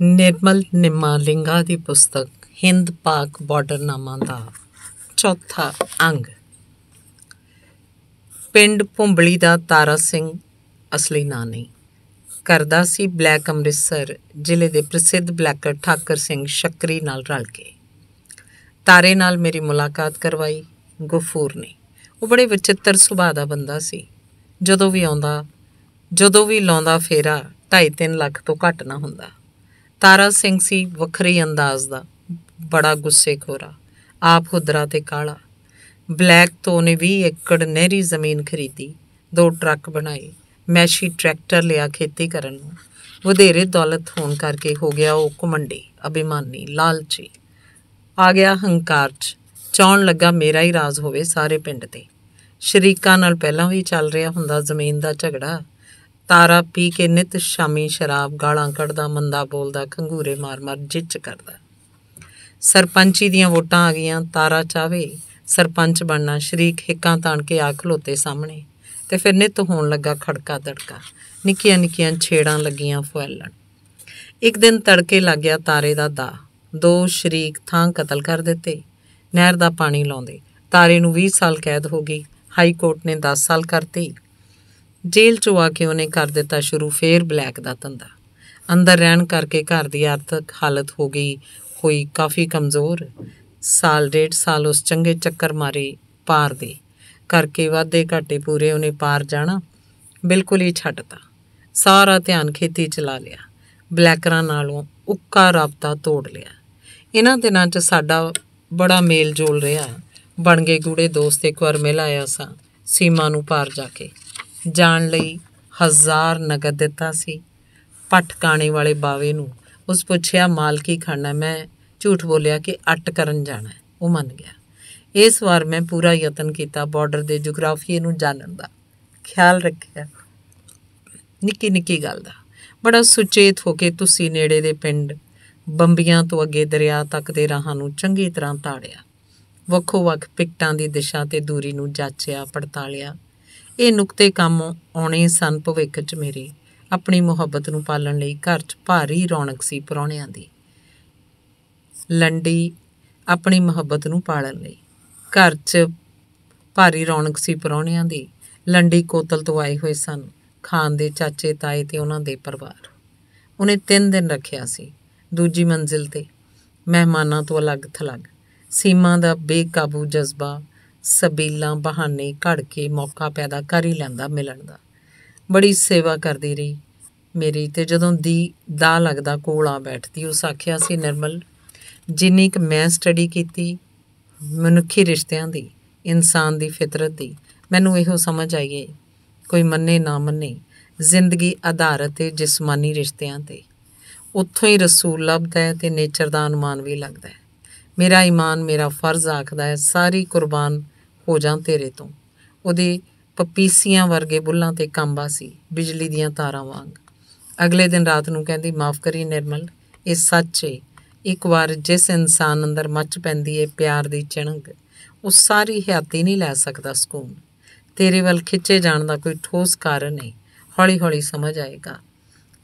ਨਿਰਮਲ ਨਿਮਾਲਿੰਗਾ ਦੀ ਪੁਸਤਕ ਹਿੰਦ ਪਾਕ ਬਾਰਡਰ ਨਾਮਾ ਦਾ ਚੌਥਾ ਅੰਗ ਪਿੰਡ ਭੁੰਬਲੀ ਦਾ ਤਾਰਾ ਸਿੰਘ ਅਸਲੀ ਨਾਂ ਨਹੀਂ ਕਰਦਾ ਸੀ ਬਲੈਕ ਅੰਮ੍ਰਿਤਸਰ ਜ਼ਿਲ੍ਹੇ ਦੇ ਪ੍ਰਸਿੱਧ ਬਲੈਕਰ ਠਾਕਰ ਸਿੰਘ ਸ਼ੱਕਰੀ ਨਾਲ ਰਲ ਕੇ ਤਾਰੇ ਨਾਲ ਮੇਰੀ ਮੁਲਾਕਾਤ ਕਰਵਾਈ ਗਫੂਰ ਨੇ ਉਹ ਬੜੇ ਵਿਚਿੱਤਰ ਸੁਭਾਅ ਦਾ ਬੰਦਾ ਸੀ ਜਦੋਂ ਵੀ ਆਉਂਦਾ ਜਦੋਂ ਵੀ ਲਾਉਂਦਾ ਫੇਰਾ 2.5 3 ਲੱਖ ਤੋਂ ਘੱਟ ਨਾ ਹੁੰਦਾ ਤਾਰਾ ਸਿੰਘ ਸੀ ਵੱਖਰੇ ਅੰਦਾਜ਼ ਦਾ ਬੜਾ ਗੁੱਸੇ ਖੋਰਾ ਆਪ ਹੁਦਰਾ ਤੇ ਕਾਲਾ ਬਲੈਕ ਤੋਂ ਨੇ 20 ਏਕੜ ਨਹਿਰੀ ਜ਼ਮੀਨ ਖਰੀਦੀ ਦੋ ਟਰੱਕ ਬਣਾਏ ਮੈਸ਼ੀ ਟਰੈਕਟਰ ਲਿਆ ਖੇਤੀ ਕਰਨ ਨੂੰ ਵਧੇਰੇ ਦੌਲਤ ਹੋਣ ਕਰਕੇ ਹੋ ਗਿਆ ਉਹ ਕਮੰਡੀ ਅਭਿਮਾਨੀ ਲਾਲਚੀ ਆ ਗਿਆ ਹੰਕਾਰ ਚ ਚਾਉਣ ਲੱਗਾ ਮੇਰਾ ਹੀ ਰਾਜ ਹੋਵੇ ਸਾਰੇ ਪਿੰਡ ਤੇ ਸ਼ਰੀਕਾਂ ਨਾਲ ਪਹਿਲਾਂ ਵੀ ਚੱਲ ਰਿਹਾ ਹੁੰਦਾ ਜ਼ਮੀਨ ਦਾ ਝਗੜਾ ਤਾਰਾ ਪੀ ਕੇ ਨਿਤ ਸ਼ਾਮੀ ਸ਼ਰਾਬ ਗਾਲਾਂ ਕੱਢਦਾ ਮੰਦਾ ਬੋਲਦਾ ਖੰਗੂਰੇ ਮਾਰ-ਮਾਰ ਜਿੱਚ ਕਰਦਾ ਸਰਪੰਚੀ ਦੀਆਂ ਵੋਟਾਂ ਆ ਗਈਆਂ ਤਾਰਾ ਚਾਵੇ ਸਰਪੰਚ ਬਣਨਾ ਸ਼ਰੀਕ ਹਿੱਕਾਂ ਤਾਣ ਕੇ ਆ ਖਲੋਤੇ ਸਾਹਮਣੇ ਤੇ ਫਿਰ ਨਿਤ ਹੋਣ ਲੱਗਾ ਖੜਕਾ ਦੜਕਾ ਨਿੱਕੀਆਂ ਨਿੱਕੀਆਂ ਛੇੜਾਂ ਲੱਗੀਆਂ ਫੁੱਲਣ ਇੱਕ ਦਿਨ ਤੜਕੇ ਲੱਗ ਗਿਆ ਤਾਰੇ ਦਾ ਦਾ ਦੋ ਸ਼ਰੀਕ ਥਾਂ ਕਤਲ ਕਰ ਦਿੱਤੇ ਨਹਿਰ ਦਾ ਪਾਣੀ ਲਾਉਂਦੇ ਤਾਰੇ ਨੂੰ 20 ਸਾਲ ਕੈਦ ਹੋ ਗਈ ਹਾਈ ਕੋਰਟ ਨੇ 10 ਸਾਲ ਕਰਤੀ ਜੇਲ੍ਹ ਚੋਂ ਆ ਕੇ ਉਹਨੇ ਕਰ ਦਿੱਤਾ ਸ਼ੁਰੂ ਫੇਰ ਬਲੈਕ ਦਾ ਧੰਦਾ ਅੰਦਰ ਰਹਿਣ ਕਰਕੇ ਘਰ ਦੀ ਆਰਥਿਕ ਹਾਲਤ ਹੋ ਗਈ ਹੋਈ ਕਾਫੀ ਕਮਜ਼ੋਰ ਸਾਲ ਡੇਢ ਸਾਲ ਉਸ ਚੰਗੇ ਚੱਕਰ ਮਾਰੇ ਪਾਰ ਦੇ ਕਰਕੇ ਵਾਦੇ ਘਾਟੇ ਪੂਰੇ ਉਹਨੇ ਪਾਰ ਜਾਣਾ ਬਿਲਕੁਲ ਹੀ ਛੱਡਤਾ ਸਾਰਾ ਧਿਆਨ ਖੇਤੀ ਚ ਲਾ ਲਿਆ ਬਲੈਕਰਾਂ ਨਾਲੋਂ ਉੱਕਾ ਰابطਾ ਤੋੜ ਲਿਆ ਇਹਨਾਂ ਦਿਨਾਂ 'ਚ ਸਾਡਾ ਬੜਾ ਮੇਲ ਜੋਲ ਰਿਹਾ ਬਣ ਗਏ ਗੂੜੇ ਦੋਸਤ ਇੱਕ ਵਾਰ ਮਿਲ ਆਇਆ ਸਾਂ ਸੀਮਾ ਨੂੰ ਪਾਰ ਜਾ ਕੇ ਜਾਣ ਲਈ ਹਜ਼ਾਰ ਨਗਦ ਦਿੱਤਾ ਸੀ ਪਟਕਾਣੇ ਵਾਲੇ ਬਾਵੇ ਨੂੰ ਉਸ ਪੁੱਛਿਆ ਮਾਲ ਕੀ ਖਾਣਾ ਮੈਂ ਝੂਠ ਬੋਲਿਆ ਕਿ ਅੱਟ ਕਰਨ ਜਾਣਾ ਉਹ ਮੰਨ ਗਿਆ ਇਸ ਵਾਰ ਮੈਂ ਪੂਰਾ ਯਤਨ ਕੀਤਾ ਬਾਰਡਰ ਦੇ ਜੀਓਗ੍ਰਾਫੀ ਨੂੰ ਜਾਣਨ ਦਾ ਖਿਆਲ ਰੱਖਿਆ ਨਿੱਕੀ ਨਿੱਕੀ ਗੱਲ ਦਾ ਬੜਾ ਸੁਚੇਤ ਹੋ ਕੇ ਤੁਸੀਂ ਨੇੜੇ ਦੇ ਪਿੰਡ ਬੰਬੀਆਂ ਤੋਂ ਅੱਗੇ ਦਰਿਆ ਤੱਕ ਦੇ ਰਾਹਾਂ ਨੂੰ ਚੰਗੀ ਤਰ੍ਹਾਂ ਤਾੜਿਆ ਵੱਖੋ-ਵੱਖ ਪਿਕਟਾਂ ਦੀ ਦਿਸ਼ਾ ਤੇ ਦੂਰੀ ਨੂੰ ਜਾਂਚਿਆ ਪੜਤਾਲਿਆ ਇਹ ਨੁਕਤੇ ਕੰਮ ਆਉਣੇ ਸਨ ਭਵਿੱਖ 'ਚ ਮੇਰੇ ਆਪਣੀ ਮੁਹੱਬਤ ਨੂੰ ਪਾਲਣ ਲਈ ਘਰ 'ਚ ਭਾਰੀ ਰੌਣਕ ਸੀ ਪਰੌਣਿਆਂ ਦੀ ਲੰਡੀ ਆਪਣੀ ਮੁਹੱਬਤ ਨੂੰ ਪਾਲਣ ਲਈ ਘਰ 'ਚ ਭਾਰੀ ਰੌਣਕ ਸੀ ਪਰੌਣਿਆਂ ਦੀ ਲੰਡੀ ਕੋਤਲ ਤੋਂ ਆਏ ਹੋਏ ਸਨ ਖਾਨ ਦੇ ਚਾਚੇ ਤਾਏ ਤੇ ਉਹਨਾਂ ਦੇ ਪਰਿਵਾਰ ਉਹਨੇ 3 ਦਿਨ ਰੱਖਿਆ ਸੀ ਦੂਜੀ ਮੰਜ਼ਿਲ ਤੇ ਮਹਿਮਾਨਾਂ ਤੋਂ ਅਲੱਗ ਥਲੱਗ ਸੀਮਾ ਦਾ ਬੇਕਾਬੂ ਜਜ਼ਬਾ ਸਬੀਲਾਂ ਬਹਾਨੇ ਘੜ ਕੇ ਮੌਕਾ ਪੈਦਾ ਕਰ ਹੀ ਲੈਂਦਾ ਮਿਲਣ ਦਾ ਬੜੀ ਸੇਵਾ ਕਰਦੀ ਰਹੀ ਮੇਰੀ ਤੇ ਜਦੋਂ ਦੀ ਦਾ ਲੱਗਦਾ ਕੋਲ ਆ ਬੈਠਦੀ ਉਸ ਆਖਿਆ ਸੀ ਨਰਮਲ ਜਿੰਨੀ ਕ ਮੈਂ ਸਟੱਡੀ ਕੀਤੀ ਮਨੁੱਖੀ ਰਿਸ਼ਤਿਆਂ ਦੀ ਇਨਸਾਨ ਦੀ ਫਿਤਰਤ ਦੀ ਮੈਨੂੰ ਇਹੋ ਸਮਝ ਆਈ ਏ ਕੋਈ ਮੰਨੇ ਨਾ ਮੰਨੇ ਜ਼ਿੰਦਗੀ ਆਧਾਰਿਤ ਹੈ ਜਿਸਮਾਨੀ ਰਿਸ਼ਤਿਆਂ ਤੇ ਉੱਥੋਂ ਹੀ ਰਸੂਲ ਲੱਭਦਾ ਹੈ ਤੇ ਨੇਚਰ ਦਾ ਅਨੁਮਾਨ ਵੀ ਲੱਗਦਾ ਹੈ ਮੇਰਾ ਈਮਾਨ ਮੇਰਾ ਫਰਜ਼ ਆਖਦਾ ਹੈ ਸਾਰੀ ਕੁਰਬਾਨ ਹੋ ਜਾਂ ਤੇਰੇ ਤੋਂ ਉਹਦੇ ਪਪੀਸੀਆਂ ਵਰਗੇ ਬੁੱਲਾਂ ਤੇ ਕੰਬਾ ਸੀ ਬਿਜਲੀ ਦੀਆਂ ਤਾਰਾਂ ਵਾਂਗ ਅਗਲੇ ਦਿਨ ਰਾਤ ਨੂੰ ਕਹਿੰਦੀ ਮਾਫ ਕਰੀ ਨਿਰਮਲ ਇਹ ਸੱਚ ਏ ਇੱਕ ਵਾਰ ਜਿਸ ਇਨਸਾਨ ਅੰਦਰ ਮੱਚ ਪੈਂਦੀ ਏ ਪਿਆਰ ਦੀ ਚਣਗ ਉਹ ਸਾਰੀ ਹਿਆਤੀ ਨਹੀਂ ਲੈ ਸਕਦਾ ਸਕੂਨ ਤੇਰੇ ਵੱਲ ਖਿੱਚੇ ਜਾਣ ਦਾ ਕੋਈ ਠੋਸ ਕਾਰਨ ਨਹੀਂ ਹੌਲੀ-ਹੌਲੀ ਸਮਝ ਆਏਗਾ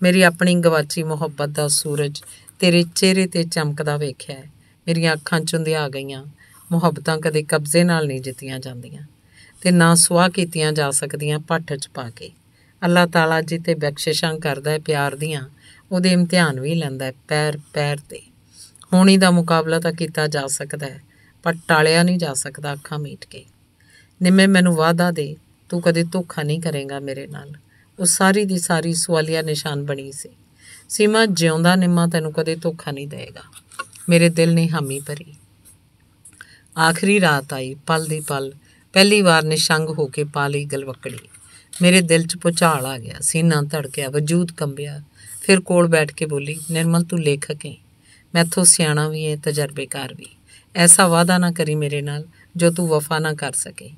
ਮੇਰੀ ਆਪਣੀ ਗਵਾਚੀ ਮੁਹੱਬਤ ਦਾ ਸੂਰਜ ਤੇਰੇ ਚਿਹਰੇ ਤੇ ਚਮਕਦਾ ਵੇਖਿਆ ਮੇਰੀਆਂ ਅੱਖਾਂ ਚੁੰਦਿਆ ਆ ਗਈਆਂ ਮੁਹੱਬਤਾਂ ਕਦੇ ਕਬਜ਼ੇ ਨਾਲ ਨਹੀਂ ਜਿੱਤੀਆਂ ਜਾਂਦੀਆਂ ਤੇ ਨਾ ਸੁਆਹ ਕੀਤੀਆਂ ਜਾ ਸਕਦੀਆਂ ਪੱਠ 'ਚ ਪਾ ਕੇ ਅੱਲਾਹ ਤਾਲਾ ਜੀ ਤੇ ਬਖਸ਼ਿਸ਼ਾਂ ਕਰਦਾ ਹੈ ਪਿਆਰ ਦੀਆਂ ਉਹਦੇ ਇਮਤਿਹਾਨ ਵੀ ਲੈਂਦਾ ਹੈ ਪੈਰ ਪੈਰ ਤੇ ਹੋਣੀ ਦਾ ਮੁਕਾਬਲਾ ਤਾਂ ਕੀਤਾ ਜਾ ਸਕਦਾ ਹੈ ਪਰ ਟਾਲਿਆ ਨਹੀਂ ਜਾ ਸਕਦਾ ਅੱਖਾਂ ਮੀਟ ਕੇ ਨਿੰਮੇ ਮੈਨੂੰ ਵਾਅਦਾ ਦੇ ਤੂੰ ਕਦੇ ਧੋਖਾ ਨਹੀਂ ਕਰੇਗਾ ਮੇਰੇ ਨਾਲ ਉਹ ਸਾਰੀ ਦੀ ਸਾਰੀ ਸਵਾਲੀਆ ਨਿਸ਼ਾਨ ਬਣੀ ਸੀ ਸੀਮਾ ਜਿਉਂਦਾ ਨਿੰਮਾ ਤੈਨੂੰ ਕਦੇ ਧੋਖਾ ਨਹੀਂ ਦੇਵੇਗਾ ਮੇਰੇ ਦਿਲ ਨੇ ਹਾਮੀ ਭਰੀ ਆਖਰੀ ਰਾਤ ਆਈ ਪਲ ਦੀ ਪਲ ਪਹਿਲੀ ਵਾਰ ਨਿਸ਼ੰਗ ਹੋ ਕੇ ਪਾ ਲਈ ਗਲਵਕੜੀ ਮੇਰੇ ਦਿਲ 'ਚ ਪੁਚਾਲ ਆ ਗਿਆ ਸੀਨਾ ਧੜਕਿਆ ਵਜੂਦ ਕੰਬਿਆ ਫਿਰ ਕੋਲ ਬੈਠ ਕੇ ਬੋਲੀ ਨਿਰਮਲ ਤੂੰ ਲੇਖਕ ਹੈ ਮੈਥੋਂ ਸਿਆਣਾ ਵੀ ਹੈ ਤਜਰਬੇਕਾਰ ਵੀ ਐਸਾ ਵਾਦਾ ਨਾ ਕਰੀ ਮੇਰੇ ਨਾਲ ਜੋ ਤੂੰ ਵਫਾ ਨਾ ਕਰ ਸਕੇ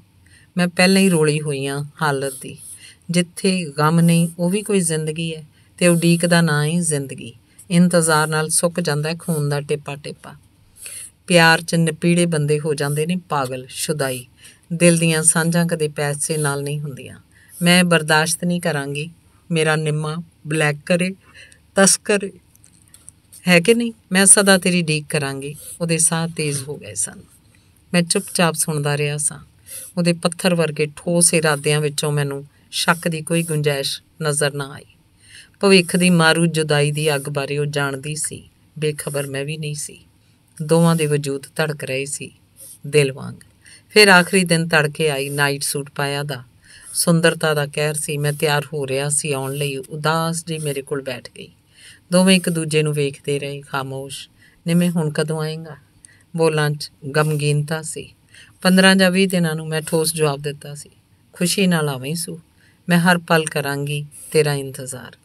ਮੈਂ ਪਹਿਲਾਂ ਹੀ ਰੋਲੀ ਹੋਈ ਆ ਹਾਲਤ ਦੀ ਜਿੱਥੇ ਗਮ ਨਹੀਂ ਉਹ ਵੀ ਕੋਈ ਜ਼ਿੰਦਗੀ ਹੈ ਤੇ ਉਡੀਕ ਦਾ ਨਾਂ ਹੀ ਜ਼ਿੰਦਗੀ ਇੰਤਜ਼ਾਰ ਨਾਲ ਸੁੱਕ ਜਾਂਦਾ ਖੂਨ ਦਾ ਟੇਪਾ ਟੇਪਾ ਪਿਆਰ 'ਚ ਨਪੀੜੇ ਬੰਦੇ ਹੋ ਜਾਂਦੇ ਨੇ ਪਾਗਲ ਸ਼ੁਦਾਈ ਦਿਲ ਦੀਆਂ ਸਾਂਝਾਂ ਕਦੇ ਪੈਸੇ ਨਾਲ ਨਹੀਂ ਹੁੰਦੀਆਂ ਮੈਂ ਬਰਦਾਸ਼ਤ ਨਹੀਂ ਕਰਾਂਗੀ ਮੇਰਾ ਨਿੰਮਾ ਬਲੈਕ ਕਰੇ ਤਸਕਰ ਹੈ ਕਿ ਨਹੀਂ ਮੈਂ ਸਦਾ ਤੇਰੀ ਡੀਕ ਕਰਾਂਗੀ ਉਹਦੇ ਸਾਹ ਤੇਜ਼ ਹੋ ਗਏ ਸਨ ਮੈਂ ਚੁੱਪਚਾਪ ਸੁਣਦਾ ਰਿਹਾ ਸਾਂ ਉਹਦੇ ਪੱਥਰ ਵਰਗੇ ਠੋਸ ਇਰਾਦਿਆਂ ਵਿੱਚੋਂ ਮੈਨੂੰ ਸ਼ੱਕ ਦੀ ਕੋਈ ਗੁੰਜਾਇਸ਼ ਨਜ਼ਰ ਨਾ ਆਈ ਭਵਿੱਖ ਦੀ ਮਾਰੂ ਜੁਦਾਈ ਦੀ ਅੱਗ ਬਾਰੇ ਉਹ ਜਾਣਦੀ ਸੀ ਬੇਖਬਰ ਮੈਂ ਵੀ ਨਹੀਂ ਸੀ ਦੋਵਾਂ ਦੇ ਵਜੂਦ ਧੜਕ ਰਹੇ ਸੀ ਦਿਲ ਵਾਂਗ ਫਿਰ ਆਖਰੀ ਦਿਨ ਤੜਕੇ ਆਈ ਨਾਈਟ ਸੂਟ ਪਾਇਆ ਦਾ ਸੁੰਦਰਤਾ ਦਾ ਕਹਿਰ ਸੀ ਮੈਂ ਤਿਆਰ ਹੋ ਰਿਹਾ ਸੀ ਆਉਣ ਲਈ ਉਦਾਸ ਜੀ ਮੇਰੇ ਕੋਲ ਬੈਠ ਗਈ ਦੋਵੇਂ ਇੱਕ ਦੂਜੇ ਨੂੰ ਵੇਖਦੇ ਰਹੇ ਖਾਮੋਸ਼ ਨਿਮੇ ਹੁਣ ਕਦੋਂ ਆਏਗਾ ਬੋਲਾਂ 'ਚ ਗਮਗੀਨਤਾ ਸੀ 15 ਜਾਂ 20 ਦਿਨਾਂ ਨੂੰ ਮੈਂ ਠੋਸ ਜਵਾਬ ਦਿੱਤਾ ਸੀ ਖੁਸ਼ੀ ਨਾਲ ਆਵੇਂ ਸੂ ਮੈਂ ਹਰ ਪਲ ਕਰਾਂਗੀ ਤੇਰਾ ਇੰਤਜ਼ਾਰ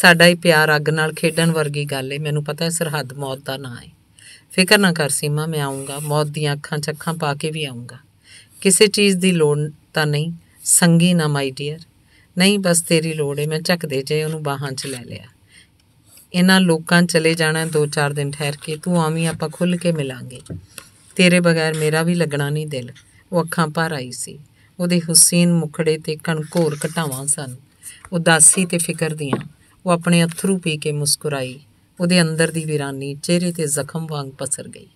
ਸਾਡਾ ਹੀ ਪਿਆਰ ਅੱਗ ਨਾਲ ਖੇਡਣ ਵਰਗੀ ਗੱਲ ਏ ਮੈਨੂੰ ਪਤਾ ਹੈ ਸਰਹੱਦ ਮੌਤ ਦਾ ਨਾਂ ਹੈ ਫਿਕਰ ਨਾ ਕਰ ਸੀਮਾ ਮੈਂ ਆਉਂਗਾ ਮੌਤ ਦੀਆਂ ਅੱਖਾਂ ਚੱਖਾਂ ਪਾ ਕੇ ਵੀ ਆਉਂਗਾ ਕਿਸੇ ਚੀਜ਼ ਦੀ ਲੋੜ ਤਾਂ ਨਹੀਂ ਸੰਗੀ ਨਾ ਮਾਈ ਡੀਅਰ ਨਹੀਂ ਬਸ ਤੇਰੀ ਲੋੜ ਏ ਮੈਂ ਚੱਕਦੇ ਜੇ ਉਹਨੂੰ ਬਾਹਾਂ 'ਚ ਲੈ ਲਿਆ ਇਹਨਾਂ ਲੋਕਾਂ ਚਲੇ ਜਾਣਾ 2-4 ਦਿਨ ਠਹਿਰ ਕੇ ਤੂੰ ਆਵੀਂ ਆਪਾਂ ਖੁੱਲ ਕੇ ਮਿਲਾਂਗੇ ਤੇਰੇ ਬਗੈਰ ਮੇਰਾ ਵੀ ਲੱਗਣਾ ਨਹੀਂ ਦਿਲ ਉਹ ਅੱਖਾਂ ਭਰ ਆਈ ਸੀ ਉਹਦੇ ਹੁਸੈਨ ਮੁਖੜੇ ਤੇ ਕਣਕੋਰ ਘਟਾਵਾਂ ਸਨ ਉਦਾਸੀ ਤੇ ਫਿਕਰ ਦੀਆਂ ਉਹ ਆਪਣੇ ਅਥਰੂ ਪੀ ਕੇ ਮੁਸਕਰਾਈ ਉਹਦੇ ਅੰਦਰ ਦੀ ਵਿਰਾਨੀ ਚਿਹਰੇ ਤੇ ਜ਼ਖਮ ਵਾਂਗ ਪਸਰ ਗਈ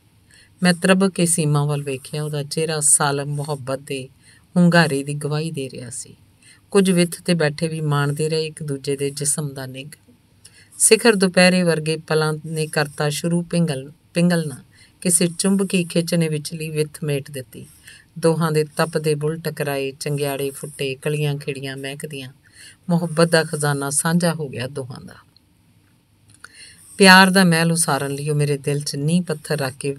ਮੈਂ ਤਰਬ ਕੇ ਸੀਮਾ ਵੱਲ ਵੇਖਿਆ ਉਹਦਾ ਚਿਹਰਾ ਸਾਲਮ ਮੁਹੱਬਤ ਦੇ ਹੁੰਗਾਰੇ ਦੀ ਗਵਾਹੀ ਦੇ ਰਿਹਾ ਸੀ ਕੁਝ ਵਿਥ ਤੇ ਬੈਠੇ ਵੀ ਮਾਣਦੇ ਰਹੇ ਇੱਕ ਦੂਜੇ ਦੇ ਜਿਸਮ ਦਾ ਨਿਗ ਸਿਖਰ ਦੁਪਹਿਰੇ ਵਰਗੇ ਪਲਾਂ ਨੇ ਕਰਤਾ ਸ਼ੁਰੂ ਪਿੰਗਲ ਪਿੰਗਲਣਾ ਕਿਸੇ ਚੁੰਬਕੀ ਖੇਚਣੇ ਵਿੱਚ ਵਿਚਲੀ ਵਿਥ ਮੇਟ ਦਿੱਤੀ ਦੋਹਾਂ ਦੇ ਤਪ ਦੇ ਬੁੱਲ ਟਕਰਾਏ ਚੰਗਿਆੜੇ ਫੁੱਟੇ ਕਲੀਆਂ ਖਿੜੀਆਂ ਮਹਿਕਦੀਆਂ ਮੁਹੱਬਤ ਦਾ ਖਜ਼ਾਨਾ ਸਾਂਝਾ ਹੋ ਗਿਆ ਦੋਹਾਂ ਦਾ ਪਿਆਰ ਦਾ ਮਹਿਲ ਉਸਾਰਨ ਲਈ ਉਹ ਮੇਰੇ ਦਿਲ 'ਚ ਨੀ ਪੱਥਰ ਰੱਖ ਕੇ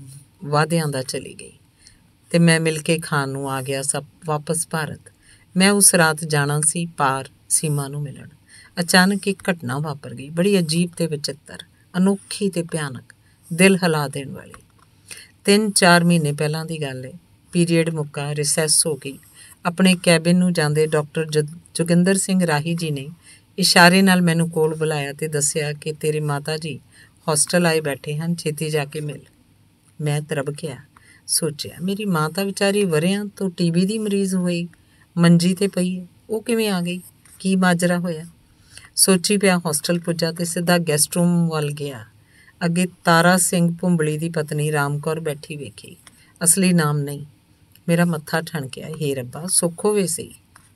ਵਾਅਦਿਆਂ ਦਾ ਚਲੀ ਗਈ ਤੇ ਮੈਂ ਮਿਲ ਕੇ ਖਾਨ ਨੂੰ ਆ ਗਿਆ ਸਭ ਵਾਪਸ ਭਾਰਤ ਮੈਂ ਉਸ ਰਾਤ ਜਾਣਾ ਸੀ ਪਾਰ ਸੀਮਾ ਨੂੰ ਮਿਲਣ ਅਚਾਨਕ ਇੱਕ ਘਟਨਾ ਵਾਪਰ ਗਈ ਬੜੀ ਅਜੀਬ ਤੇ ਵਿਚਿੱਤਰ ਅਨੋਖੀ ਤੇ ਭਿਆਨਕ ਦਿਲ ਹਲਾ ਦੇਣ ਵਾਲੀ 3-4 ਮਹੀਨੇ ਪਹਿਲਾਂ ਦੀ ਗੱਲ ਹੈ ਪੀਰੀਅਡ ਮੁੱਕਾ ਰਿਸੈਸ ਹੋ ਗਈ ਆਪਣੇ ਕੈਬਨ ਨੂੰ ਜਾਂਦੇ ਡਾਕਟਰ ਜੁਗਿੰਦਰ ਸਿੰਘ ਰਾਹੀ ਜੀ ਨੇ ਇਸ਼ਾਰੇ ਨਾਲ ਮੈਨੂੰ ਕੋਲ ਬੁਲਾਇਆ ਤੇ ਦੱਸਿਆ ਕਿ ਤੇਰੇ ਮਾਤਾ ਜੀ ਹੌਸਟਲ ਆਏ ਬੈਠੇ ਹਨ ਛੇਤੀ ਜਾ ਕੇ ਮਿਲ ਮੈਂ ਤਰਬ ਗਿਆ ਸੋਚਿਆ ਮੇਰੀ ਮਾਂ ਤਾਂ ਵਿਚਾਰੀ ਵਰਿਆਂ ਤੋਂ ਟੀਵੀ ਦੀ ਮਰੀਜ਼ ਹੋਈ ਮੰਜੀ ਤੇ ਪਈ ਹੈ ਉਹ ਕਿਵੇਂ ਆ ਗਈ ਕੀ ਮਾਜਰਾ ਹੋਇਆ ਸੋਚੀ ਪਿਆ ਹੌਸਟਲ ਪੁੱਜਾ ਤੇ ਸਿੱਧਾ ਗੈਸਟ ਰੂਮ ਵੱਲ ਗਿਆ ਅੱਗੇ ਤਾਰਾ ਸਿੰਘ ਭੁੰਬਲੀ ਦੀ ਪਤਨੀ ਰਾਮਕੌਰ ਬੈਠੀ ਵੇਖੀ ਅਸਲੀ ਨਾਮ ਨਹੀਂ ਮੇਰਾ ਮੱਥਾ ਠਣ ਗਿਆ ਹੇ ਰੱਬਾ ਸੁੱਖ ਹੋਵੇ ਸੀ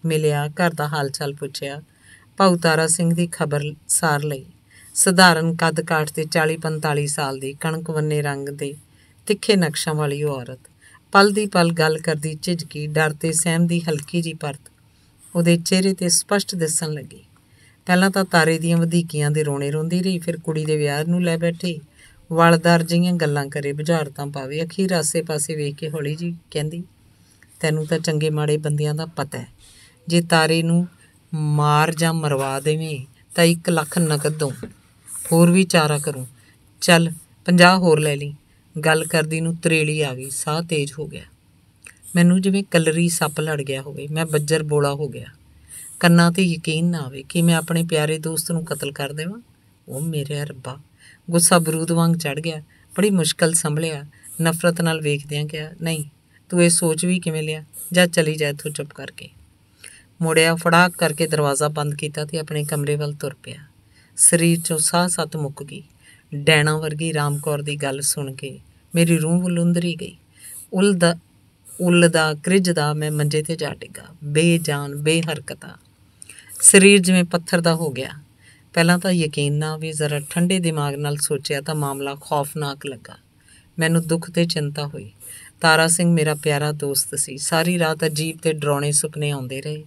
ਮਿਲਿਆ ਘਰ ਦਾ ਹਾਲ ਚਾਲ ਪੁੱਛਿਆ ਭਾਉ ਤਾਰਾ ਸਿੰਘ ਦੀ ਖਬਰ ਸਾਰ ਲਈ ਸਧਾਰਨ ਕੱਦ-ਕਾਠ ਤੇ 40-45 ਸਾਲ ਦੀ ਕਣਕ-ਵੰਨੇ ਰੰਗ ਦੇ ਤਿੱਖੇ ਨਕਸ਼ਾਂ ਵਾਲੀ ਉਹ ਔਰਤ ਪਲ ਦੀ ਪਲ ਗੱਲ ਕਰਦੀ ਝਿਜਕੀ ਡਰ ਤੇ ਸਹਿਮ ਦੀ ਹਲਕੀ ਜੀ ਪਰਤ ਉਹਦੇ ਚਿਹਰੇ ਤੇ ਸਪਸ਼ਟ ਦਿਸਣ ਲੱਗੀ ਪਹਿਲਾਂ ਤਾਂ ਤਾਰੇ ਦੀਆਂ ਵਧੀਕੀਆਂ ਦੇ ਰੋਣੇ ਰੋਂਦੀ ਰਹੀ ਫਿਰ ਕੁੜੀ ਦੇ ਵਿਆਹ ਨੂੰ ਲੈ ਬੈਠੀ ਵਲਦਾਰ ਜੀਆਂ ਗੱਲਾਂ ਕਰੇ ਬੁਝਾਰਤਾਂ ਪਾਵੇ ਅਖੀਰ ਆਸੇ-ਪਾਸੇ ਵੇਖ ਕੇ ਹੌਲੀ ਜੀ ਕਹਿੰਦੀ ਤੈਨੂੰ ਤਾਂ ਚੰਗੇ ਮਾੜੇ ਬੰਦਿਆਂ ਦਾ ਪਤਾ ਹੈ ਜੇ ਤਾਰੇ ਨੂੰ ਮਾਰ ਜਾਂ ਮਰਵਾ ਦੇਵੇਂ ਤਾਂ 1 ਲੱਖ ਨਕਦ ਦੂੰ ਹੋਰ ਵੀ ਚਾਰਾ ਕਰੋ ਚੱਲ 50 ਹੋਰ ਲੈ ਲਈ ਗੱਲ ਕਰਦੀ ਨੂੰ ਤਰੇਲੀ ਆ ਗਈ ਸਾਹ ਤੇਜ਼ ਹੋ ਗਿਆ ਮੈਨੂੰ ਜਿਵੇਂ ਕਲਰੀ ਸੱਪ ਲੜ ਗਿਆ ਹੋਵੇ ਮੈਂ ਬੱਜਰ ਬੋਲਾ ਹੋ ਗਿਆ ਕੰਨਾਂ ਤੇ ਯਕੀਨ ਨਾ ਆਵੇ ਕਿ ਮੈਂ ਆਪਣੇ ਪਿਆਰੇ ਦੋਸਤ ਨੂੰ ਕਤਲ ਕਰ ਦੇਵਾਂ ਉਹ ਮੇਰੇ ਰੱਬਾ ਗੁੱਸਾ ਬਰੂਦ ਵਾਂਗ ਚੜ ਗਿਆ ਬੜੀ ਮੁਸ਼ਕਲ ਸੰਭਲਿਆ ਨਫ਼ਰਤ ਨਾਲ ਵੇਖਦਿਆਂ ਗਿਆ ਨਹੀਂ ਤੂੰ ਇਹ ਸੋਚ ਵੀ ਕਿਵੇਂ ਲਿਆ ਜਾਂ ਚਲੀ ਜਾ ਇੱਥੋਂ ਚੁੱਪ ਕਰਕੇ ਮੋੜਿਆ ਫੜਾਕ ਕਰਕੇ ਦਰਵਾਜ਼ਾ ਬੰਦ ਕੀਤਾ ਤੇ ਆਪਣੇ ਕਮਰੇ ਵੱਲ ਤੁਰ ਪਿਆ ਸਰੀਰ ਚੋਂ ਸਾਹ ਸੱਤ ਮੁੱਕ ਗਈ ਡੈਣਾ ਵਰਗੀ ਰਾਮਕੌਰ ਦੀ ਗੱਲ ਸੁਣ ਕੇ ਮੇਰੀ ਰੂਹ ਵਲੁੰਦਰੀ ਗਈ ਉਲਦਾ ਉਲਦਾ ਦਾ ਮੈਂ ਮੰਜੇ ਤੇ ਜਾ ਡਿੱਗਾ ਬੇਜਾਨ ਬੇਹਰਕਤਾ ਸਰੀਰ ਜਿਵੇਂ ਪੱਥਰ ਦਾ ਹੋ ਗਿਆ ਪਹਿਲਾਂ ਤਾਂ ਯਕੀਨ ਨਾ ਵੀ ਜ਼ਰਾ ਠੰਡੇ ਦਿਮਾਗ ਨਾਲ ਸੋਚਿਆ ਤਾਂ ਮਾਮਲਾ ਖੌਫਨਾਕ ਲੱਗਾ ਮੈਨੂੰ ਦੁੱਖ ਤੇ ਚਿੰਤਾ ਹੋਈ ਤਾਰਾ ਸਿੰਘ ਮੇਰਾ ਪਿਆਰਾ ਦੋਸਤ ਸੀ ਸਾਰੀ ਰਾਤ ਅਜੀਬ ਤੇ ਡਰਾਉਣੇ ਸੁਪਨੇ ਆਉਂਦੇ ਰਹੇ